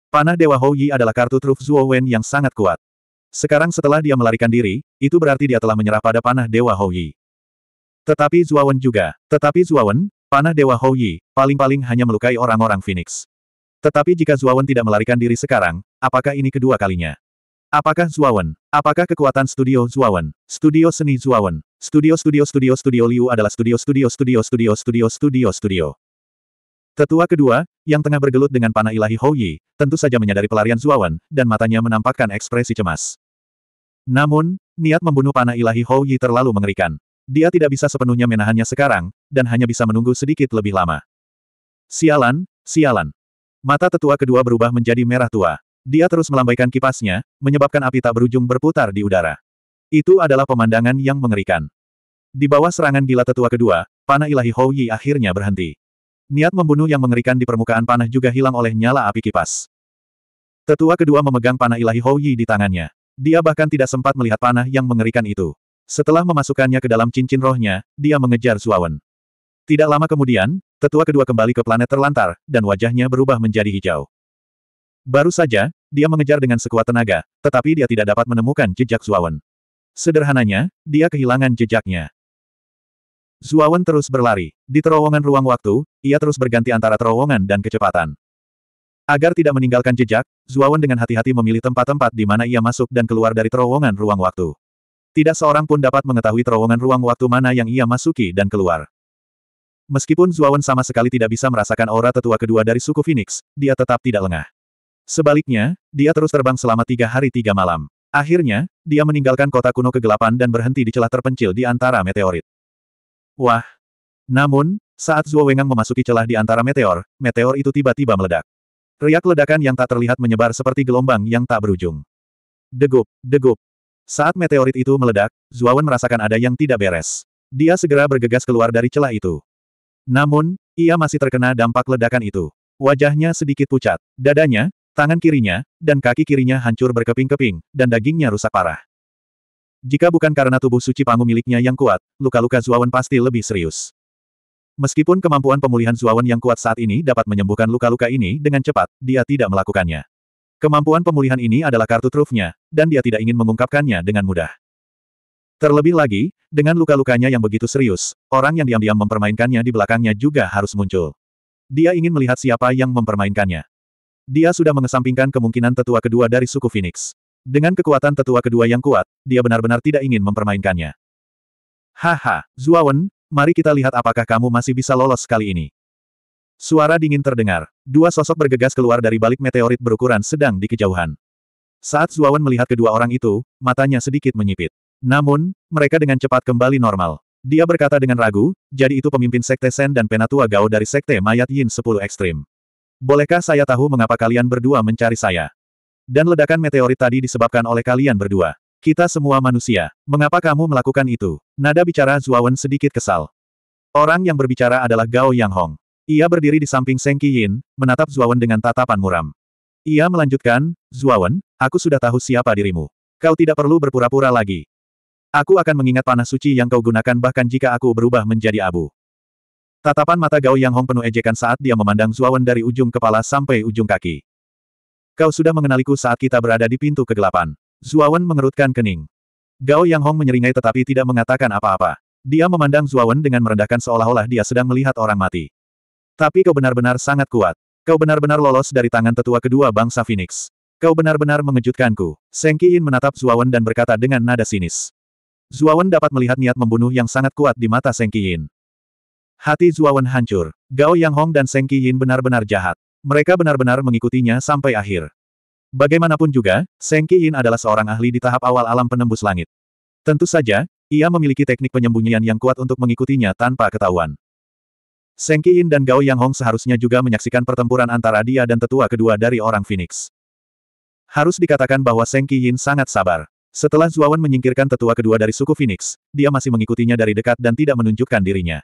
Panah Dewa Hou Yi adalah kartu truf Zuawan yang sangat kuat. Sekarang setelah dia melarikan diri, itu berarti dia telah menyerah pada panah Dewa Hou Yi. Tetapi Zuawan juga, tetapi Zuawan, Panah Dewa Hou Yi, paling-paling hanya melukai orang-orang Phoenix. Tetapi jika Zuawan tidak melarikan diri sekarang, apakah ini kedua kalinya? Apakah Zuawan? Apakah kekuatan studio Zuawan? Studio seni Zuawan? Studio studio studio studio Liu adalah studio studio studio studio studio studio studio. Tetua kedua, yang tengah bergelut dengan panah ilahi Hou Yi, tentu saja menyadari pelarian Zuawan, dan matanya menampakkan ekspresi cemas. Namun, niat membunuh panah ilahi Hou Yi terlalu mengerikan. Dia tidak bisa sepenuhnya menahannya sekarang, dan hanya bisa menunggu sedikit lebih lama. Sialan, sialan. Mata tetua kedua berubah menjadi merah tua. Dia terus melambaikan kipasnya, menyebabkan api tak berujung berputar di udara. Itu adalah pemandangan yang mengerikan. Di bawah serangan gila tetua kedua, panah ilahi Hou Yi akhirnya berhenti. Niat membunuh yang mengerikan di permukaan panah juga hilang oleh nyala api kipas. Tetua kedua memegang panah ilahi Hou Yi di tangannya. Dia bahkan tidak sempat melihat panah yang mengerikan itu. Setelah memasukkannya ke dalam cincin rohnya, dia mengejar Zuawan. Tidak lama kemudian, tetua kedua kembali ke planet terlantar, dan wajahnya berubah menjadi hijau. Baru saja, dia mengejar dengan sekuat tenaga, tetapi dia tidak dapat menemukan jejak Zuawan. Sederhananya, dia kehilangan jejaknya. Zuawan terus berlari. Di terowongan ruang waktu, ia terus berganti antara terowongan dan kecepatan. Agar tidak meninggalkan jejak, Zuawan dengan hati-hati memilih tempat-tempat di mana ia masuk dan keluar dari terowongan ruang waktu. Tidak seorang pun dapat mengetahui terowongan ruang waktu mana yang ia masuki dan keluar. Meskipun Zuawan sama sekali tidak bisa merasakan aura tetua kedua dari suku Phoenix, dia tetap tidak lengah. Sebaliknya, dia terus terbang selama tiga hari tiga malam. Akhirnya, dia meninggalkan kota kuno kegelapan dan berhenti di celah terpencil di antara meteorit. Wah! Namun, saat Zuo Wengang memasuki celah di antara meteor, meteor itu tiba-tiba meledak. Riak ledakan yang tak terlihat menyebar seperti gelombang yang tak berujung. Degup, degup. Saat meteorit itu meledak, Zuawan merasakan ada yang tidak beres. Dia segera bergegas keluar dari celah itu. Namun, ia masih terkena dampak ledakan itu. Wajahnya sedikit pucat, dadanya, tangan kirinya, dan kaki kirinya hancur berkeping-keping, dan dagingnya rusak parah. Jika bukan karena tubuh suci Pangu miliknya yang kuat, luka-luka Zuawan pasti lebih serius. Meskipun kemampuan pemulihan Zuawan yang kuat saat ini dapat menyembuhkan luka-luka ini dengan cepat, dia tidak melakukannya. Kemampuan pemulihan ini adalah kartu trufnya, dan dia tidak ingin mengungkapkannya dengan mudah. Terlebih lagi, dengan luka-lukanya yang begitu serius, orang yang diam-diam mempermainkannya di belakangnya juga harus muncul. Dia ingin melihat siapa yang mempermainkannya. Dia sudah mengesampingkan kemungkinan tetua kedua dari suku Phoenix. Dengan kekuatan tetua kedua yang kuat, dia benar-benar tidak ingin mempermainkannya. Haha, Zuawan, mari kita lihat apakah kamu masih bisa lolos kali ini. Suara dingin terdengar. Dua sosok bergegas keluar dari balik meteorit berukuran sedang di kejauhan. Saat Zuawan melihat kedua orang itu, matanya sedikit menyipit. Namun, mereka dengan cepat kembali normal. Dia berkata dengan ragu, jadi itu pemimpin Sekte Sen dan Penatua Gao dari Sekte Mayat Yin 10 Ekstrim. Bolehkah saya tahu mengapa kalian berdua mencari saya? Dan ledakan meteorit tadi disebabkan oleh kalian berdua. Kita semua manusia. Mengapa kamu melakukan itu? Nada bicara Zuawan sedikit kesal. Orang yang berbicara adalah Gao Yang Hong. Ia berdiri di samping Seng Yin, menatap Zuawan dengan tatapan muram. Ia melanjutkan, Zuawan, aku sudah tahu siapa dirimu. Kau tidak perlu berpura-pura lagi. Aku akan mengingat panah suci yang kau gunakan bahkan jika aku berubah menjadi abu. Tatapan mata Gao Yang Hong penuh ejekan saat dia memandang Zuawan dari ujung kepala sampai ujung kaki. Kau sudah mengenaliku saat kita berada di pintu kegelapan. Zuawan mengerutkan kening. Gao Yang Hong menyeringai tetapi tidak mengatakan apa-apa. Dia memandang Zuawan dengan merendahkan seolah-olah dia sedang melihat orang mati. Tapi kau benar-benar sangat kuat. Kau benar-benar lolos dari tangan tetua kedua bangsa Phoenix. Kau benar-benar mengejutkanku. Seng Qiin menatap Zuawan dan berkata dengan nada sinis. Zuawan dapat melihat niat membunuh yang sangat kuat di mata Seng Yin. Hati Zuawan hancur. Gao Yang Hong dan Seng Yin benar-benar jahat. Mereka benar-benar mengikutinya sampai akhir. Bagaimanapun juga, Seng Yin adalah seorang ahli di tahap awal alam penembus langit. Tentu saja, ia memiliki teknik penyembunyian yang kuat untuk mengikutinya tanpa ketahuan. Seng Yin dan Gao Yang Hong seharusnya juga menyaksikan pertempuran antara dia dan tetua kedua dari orang Phoenix. Harus dikatakan bahwa Seng Yin sangat sabar. Setelah Zuawan menyingkirkan tetua kedua dari suku Phoenix, dia masih mengikutinya dari dekat dan tidak menunjukkan dirinya.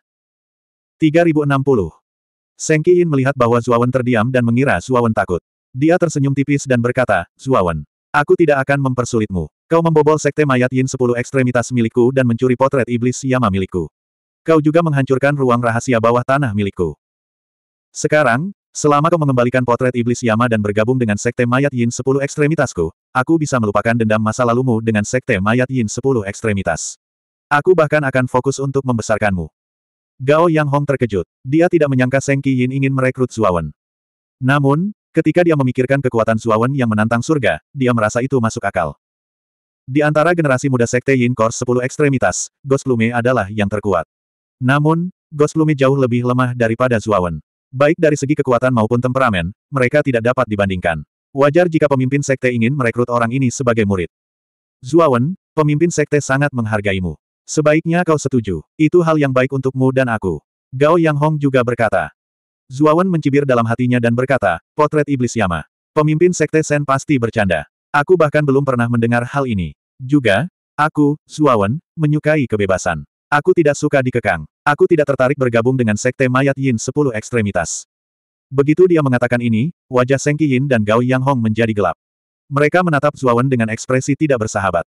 3060. Seng Qiin melihat bahwa Zuawan terdiam dan mengira Zuawan takut. Dia tersenyum tipis dan berkata, Zuawan, aku tidak akan mempersulitmu. Kau membobol sekte mayat Yin 10 ekstremitas milikku dan mencuri potret iblis Yama milikku. Kau juga menghancurkan ruang rahasia bawah tanah milikku. Sekarang, Selama kau mengembalikan potret iblis Yama dan bergabung dengan sekte mayat Yin 10 ekstremitasku, aku bisa melupakan dendam masa lalumu dengan sekte mayat yin Sepuluh ekstremitas. Aku bahkan akan fokus untuk membesarkanmu. Gao Yang Hong terkejut. Dia tidak menyangka Seng Qi Yin ingin merekrut Zuawan. Namun, ketika dia memikirkan kekuatan Zuawan yang menantang surga, dia merasa itu masuk akal. Di antara generasi muda sekte Yin Kors 10 ekstremitas, Plume adalah yang terkuat. Namun, Plume jauh lebih lemah daripada Zuawan. Baik dari segi kekuatan maupun temperamen, mereka tidak dapat dibandingkan. Wajar jika pemimpin sekte ingin merekrut orang ini sebagai murid. Zuawan, pemimpin sekte sangat menghargaimu. Sebaiknya kau setuju. Itu hal yang baik untukmu dan aku. Gao Yang Hong juga berkata. Zuawan mencibir dalam hatinya dan berkata, potret iblis Yama. Pemimpin sekte Sen pasti bercanda. Aku bahkan belum pernah mendengar hal ini. Juga, aku, Zuawan, menyukai kebebasan. Aku tidak suka dikekang. Aku tidak tertarik bergabung dengan sekte mayat Yin sepuluh ekstremitas. Begitu dia mengatakan ini, wajah Seng Yin dan Gao Yang Hong menjadi gelap. Mereka menatap Zuawan dengan ekspresi tidak bersahabat.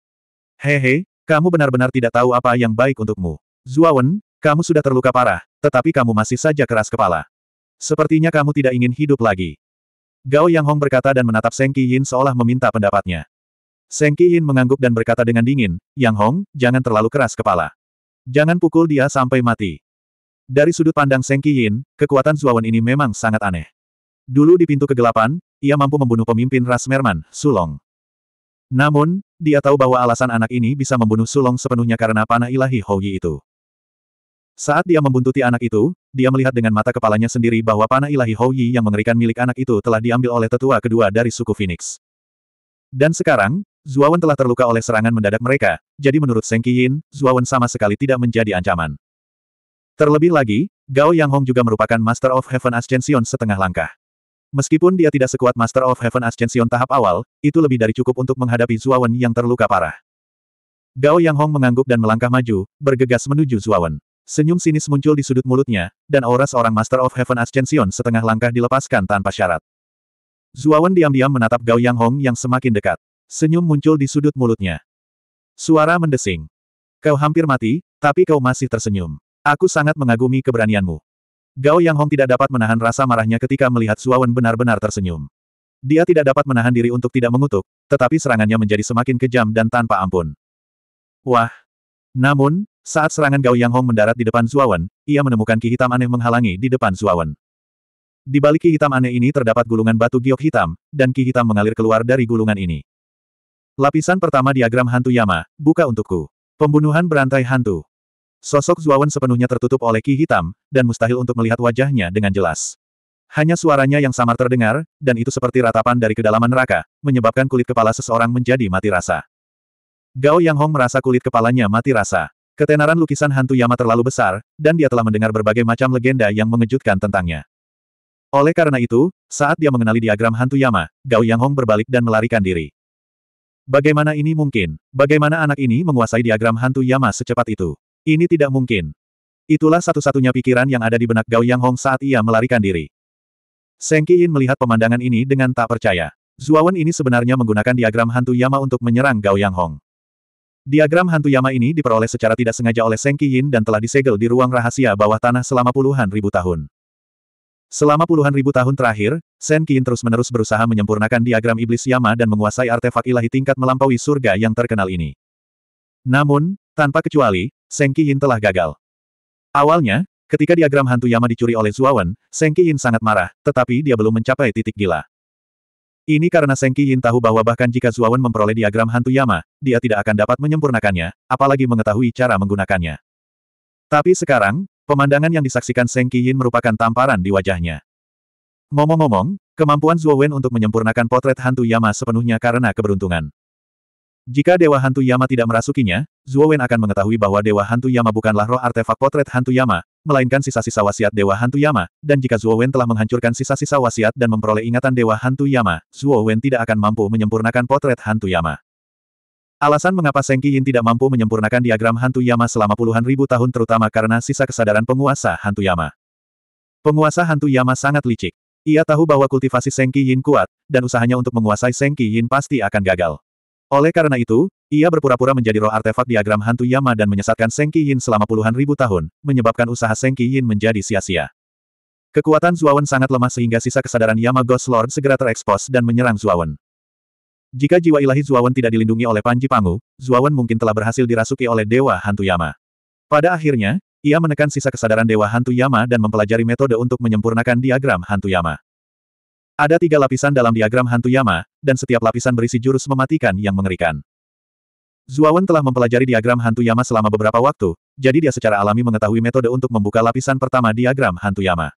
Hehe, kamu benar-benar tidak tahu apa yang baik untukmu. Zuawan, kamu sudah terluka parah, tetapi kamu masih saja keras kepala. Sepertinya kamu tidak ingin hidup lagi. Gao Yang Hong berkata dan menatap Seng Yin seolah meminta pendapatnya. Seng Yin mengangguk dan berkata dengan dingin, Yang Hong, jangan terlalu keras kepala. Jangan pukul dia sampai mati. Dari sudut pandang Seng Qiyin, kekuatan Zuawan ini memang sangat aneh. Dulu di pintu kegelapan, ia mampu membunuh pemimpin ras Merman, Sulong. Namun, dia tahu bahwa alasan anak ini bisa membunuh Sulong sepenuhnya karena panah ilahi Houyi itu. Saat dia membuntuti anak itu, dia melihat dengan mata kepalanya sendiri bahwa panah ilahi Houyi yang mengerikan milik anak itu telah diambil oleh tetua kedua dari suku Phoenix. Dan sekarang, Zuawan telah terluka oleh serangan mendadak mereka, jadi menurut Seng Qiyin, Zuawan sama sekali tidak menjadi ancaman. Terlebih lagi, Gao Yang Hong juga merupakan Master of Heaven Ascension setengah langkah. Meskipun dia tidak sekuat Master of Heaven Ascension tahap awal, itu lebih dari cukup untuk menghadapi Zuawan yang terluka parah. Gao Yang Hong mengangguk dan melangkah maju, bergegas menuju Zuawan. Senyum sinis muncul di sudut mulutnya, dan aura seorang Master of Heaven Ascension setengah langkah dilepaskan tanpa syarat. Zuawan diam-diam menatap Gao Yang Hong yang semakin dekat. Senyum muncul di sudut mulutnya. Suara mendesing. Kau hampir mati, tapi kau masih tersenyum. Aku sangat mengagumi keberanianmu. Gao Yang Hong tidak dapat menahan rasa marahnya ketika melihat Suawan benar-benar tersenyum. Dia tidak dapat menahan diri untuk tidak mengutuk, tetapi serangannya menjadi semakin kejam dan tanpa ampun. Wah! Namun, saat serangan Gao Yang Hong mendarat di depan Suawan, ia menemukan ki hitam aneh menghalangi di depan Suawan. Di balik ki hitam aneh ini terdapat gulungan batu giok hitam, dan ki hitam mengalir keluar dari gulungan ini. Lapisan pertama diagram hantu Yama, buka untukku. Pembunuhan berantai hantu. Sosok Zuawan sepenuhnya tertutup oleh ki hitam, dan mustahil untuk melihat wajahnya dengan jelas. Hanya suaranya yang samar terdengar, dan itu seperti ratapan dari kedalaman neraka, menyebabkan kulit kepala seseorang menjadi mati rasa. Gao Yang Hong merasa kulit kepalanya mati rasa. Ketenaran lukisan hantu Yama terlalu besar, dan dia telah mendengar berbagai macam legenda yang mengejutkan tentangnya. Oleh karena itu, saat dia mengenali diagram hantu Yama, Gao Yang Hong berbalik dan melarikan diri. Bagaimana ini mungkin? Bagaimana anak ini menguasai diagram hantu Yama secepat itu? Ini tidak mungkin. Itulah satu-satunya pikiran yang ada di benak Gao Yang Hong saat ia melarikan diri. Seng Yin melihat pemandangan ini dengan tak percaya. Zuawan ini sebenarnya menggunakan diagram hantu Yama untuk menyerang Gao Yang Hong. Diagram hantu Yama ini diperoleh secara tidak sengaja oleh Seng Yin dan telah disegel di ruang rahasia bawah tanah selama puluhan ribu tahun. Selama puluhan ribu tahun terakhir, Seng Yin terus-menerus berusaha menyempurnakan diagram iblis Yama dan menguasai artefak ilahi tingkat melampaui surga yang terkenal ini. Namun, tanpa kecuali, Seng Qiyin telah gagal. Awalnya, ketika diagram hantu Yama dicuri oleh Zuawan, Seng Qiyin sangat marah, tetapi dia belum mencapai titik gila. Ini karena Seng Qiyin tahu bahwa bahkan jika Zuawan memperoleh diagram hantu Yama, dia tidak akan dapat menyempurnakannya, apalagi mengetahui cara menggunakannya. Tapi sekarang, pemandangan yang disaksikan Seng Qiyin merupakan tamparan di wajahnya. Ngomong-ngomong, kemampuan Zuawan untuk menyempurnakan potret hantu Yama sepenuhnya karena keberuntungan. Jika Dewa Hantu Yama tidak merasukinya, Zhuo Wen akan mengetahui bahwa Dewa Hantu Yama bukanlah roh artefak potret Hantu Yama, melainkan sisa-sisa wasiat Dewa Hantu Yama, dan jika Zhuo Wen telah menghancurkan sisa-sisa wasiat dan memperoleh ingatan Dewa Hantu Yama, Zhuo Wen tidak akan mampu menyempurnakan potret Hantu Yama. Alasan mengapa Seng Yin tidak mampu menyempurnakan diagram hantu Yama selama puluhan ribu tahun terutama karena sisa kesadaran penguasa hantu Yama. Penguasa hantu Yama sangat licik. Ia tahu bahwa kultivasi Seng Yin kuat, dan usahanya untuk menguasai Seng Yin pasti akan gagal. Oleh karena itu, ia berpura-pura menjadi roh artefak diagram hantu Yama dan menyesatkan Seng Yin selama puluhan ribu tahun, menyebabkan usaha Seng Yin menjadi sia-sia. Kekuatan Zuawan sangat lemah sehingga sisa kesadaran Yama Ghost Lord segera terekspos dan menyerang Zuawan. Jika jiwa ilahi Zuawan tidak dilindungi oleh Panji Pangu, Zuawan mungkin telah berhasil dirasuki oleh Dewa Hantu Yama. Pada akhirnya, ia menekan sisa kesadaran Dewa Hantu Yama dan mempelajari metode untuk menyempurnakan diagram Hantu Yama. Ada tiga lapisan dalam diagram hantu Yama, dan setiap lapisan berisi jurus mematikan yang mengerikan. Zuawan telah mempelajari diagram hantu Yama selama beberapa waktu, jadi dia secara alami mengetahui metode untuk membuka lapisan pertama diagram hantu Yama.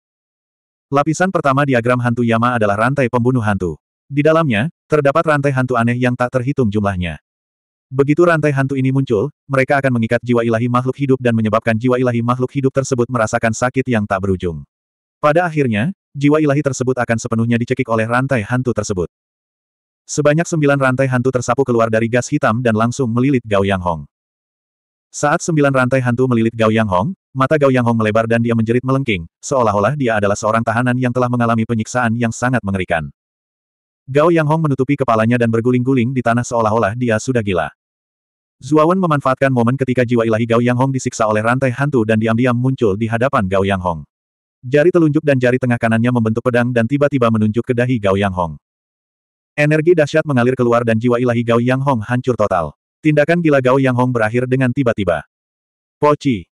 Lapisan pertama diagram hantu Yama adalah rantai pembunuh hantu. Di dalamnya, terdapat rantai hantu aneh yang tak terhitung jumlahnya. Begitu rantai hantu ini muncul, mereka akan mengikat jiwa ilahi makhluk hidup dan menyebabkan jiwa ilahi makhluk hidup tersebut merasakan sakit yang tak berujung. Pada akhirnya, jiwa ilahi tersebut akan sepenuhnya dicekik oleh rantai hantu tersebut. Sebanyak sembilan rantai hantu tersapu keluar dari gas hitam dan langsung melilit Gao Yang Hong. Saat sembilan rantai hantu melilit Gao Yang Hong, mata Gao Yang Hong melebar dan dia menjerit melengking, seolah-olah dia adalah seorang tahanan yang telah mengalami penyiksaan yang sangat mengerikan. Gao Yang Hong menutupi kepalanya dan berguling-guling di tanah seolah-olah dia sudah gila. Zuawan memanfaatkan momen ketika jiwa ilahi Gao Yang Hong disiksa oleh rantai hantu dan diam-diam muncul di hadapan Gao Yang Hong. Jari telunjuk dan jari tengah kanannya membentuk pedang dan tiba-tiba menunjuk ke dahi Gao Yang Hong. Energi dahsyat mengalir keluar dan jiwa ilahi Gao Yang Hong hancur total. Tindakan gila Gao Yang Hong berakhir dengan tiba-tiba. Poci.